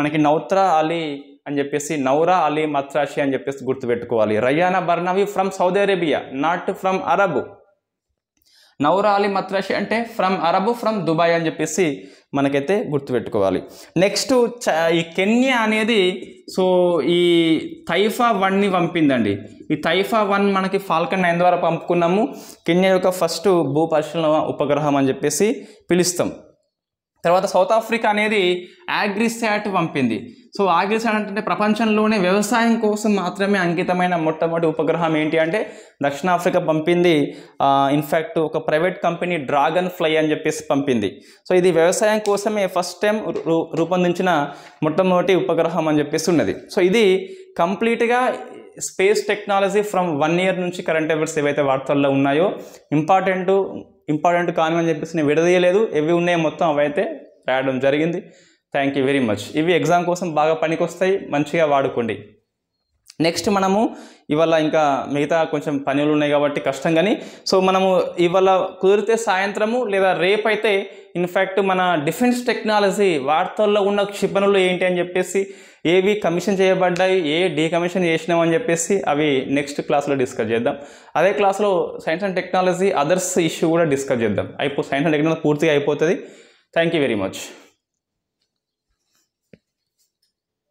మనకి నౌత్రా అలీ అని చెప్పేసి నౌరా అలీ మత్రాషి అని చెప్పేసి గుర్తుపెట్టుకోవాలి Rayyanah Barnawi from Saudi Arabia not from Arab నవరాలి మత్రషి అంటే ఫ్రమ్ అరబు ఫ్రమ్ దుబాయ్ అని చెప్పేసి మనకైతే గుర్తుపెట్టుకోవాలి నెక్స్ట్ ఈ కెన్యా అనేది సో ఈ తైఫా వన్ని పంపిందండి ఈ తైఫా వన్ మనకి ఫాల్కన్ నైన్ ద్వారా పంపుకున్నాము కెన్యా యొక్క ఫస్ట్ భూ పరిశీలన ఉపగ్రహం అని చెప్పేసి పిలుస్తాం తర్వాత సౌత్ ఆఫ్రికా అనేది యాగ్రిసాట్ పంపింది సో ఆగ్రిసాన్ అంటే ప్రపంచంలోనే వ్యవసాయం కోసం మాత్రమే అంకితమైన మొట్టమొదటి ఉపగ్రహం ఏంటి అంటే దక్షిణాఫ్రికా పంపింది ఇన్ఫ్యాక్ట్ ఒక ప్రైవేట్ కంపెనీ డ్రాగన్ ఫ్లై అని చెప్పేసి పంపింది సో ఇది వ్యవసాయం కోసమే ఫస్ట్ టైం రూపొందించిన మొట్టమొదటి ఉపగ్రహం అని చెప్పేసి ఉన్నది సో ఇది కంప్లీట్గా space technology from one year నుంచి కరెంట్ అఫేర్స్ ఏవైతే వార్తల్లో ఉన్నాయో ఇంపార్టెంట్ ఇంపార్టెంట్ అని చెప్పేసి నేను విడదీయలేదు ఎవి ఉన్నాయో మొత్తం అవైతే రాయడం జరిగింది థ్యాంక్ యూ వెరీ మచ్ ఇవి ఎగ్జామ్ కోసం బాగా పనికొస్తాయి మంచిగా వాడుకోండి నెక్స్ట్ మనము ఇవాళ ఇంకా మిగతా కొంచెం పనులు ఉన్నాయి కాబట్టి కష్టం కానీ సో మనము ఇవాళ కుదిరితే సాయంత్రము లేదా రేపైతే ఇన్ఫ్యాక్ట్ మన డిఫెన్స్ టెక్నాలజీ వార్తల్లో ఉన్న క్షిపణులు ఏంటి అని చెప్పేసి ఏవి కమిషన్ చేయబడ్డాయి ఏ డీకమిషన్ చేసినామని చెప్పేసి అవి నెక్స్ట్ క్లాస్లో డిస్కస్ చేద్దాం అదే క్లాస్లో science and technology others issue కూడా డిస్కస్ చేద్దాం అయిపో సైన్స్ అండ్ టెక్నాలజీ పూర్తిగా అయిపోతుంది థ్యాంక్ యూ వెరీ మచ్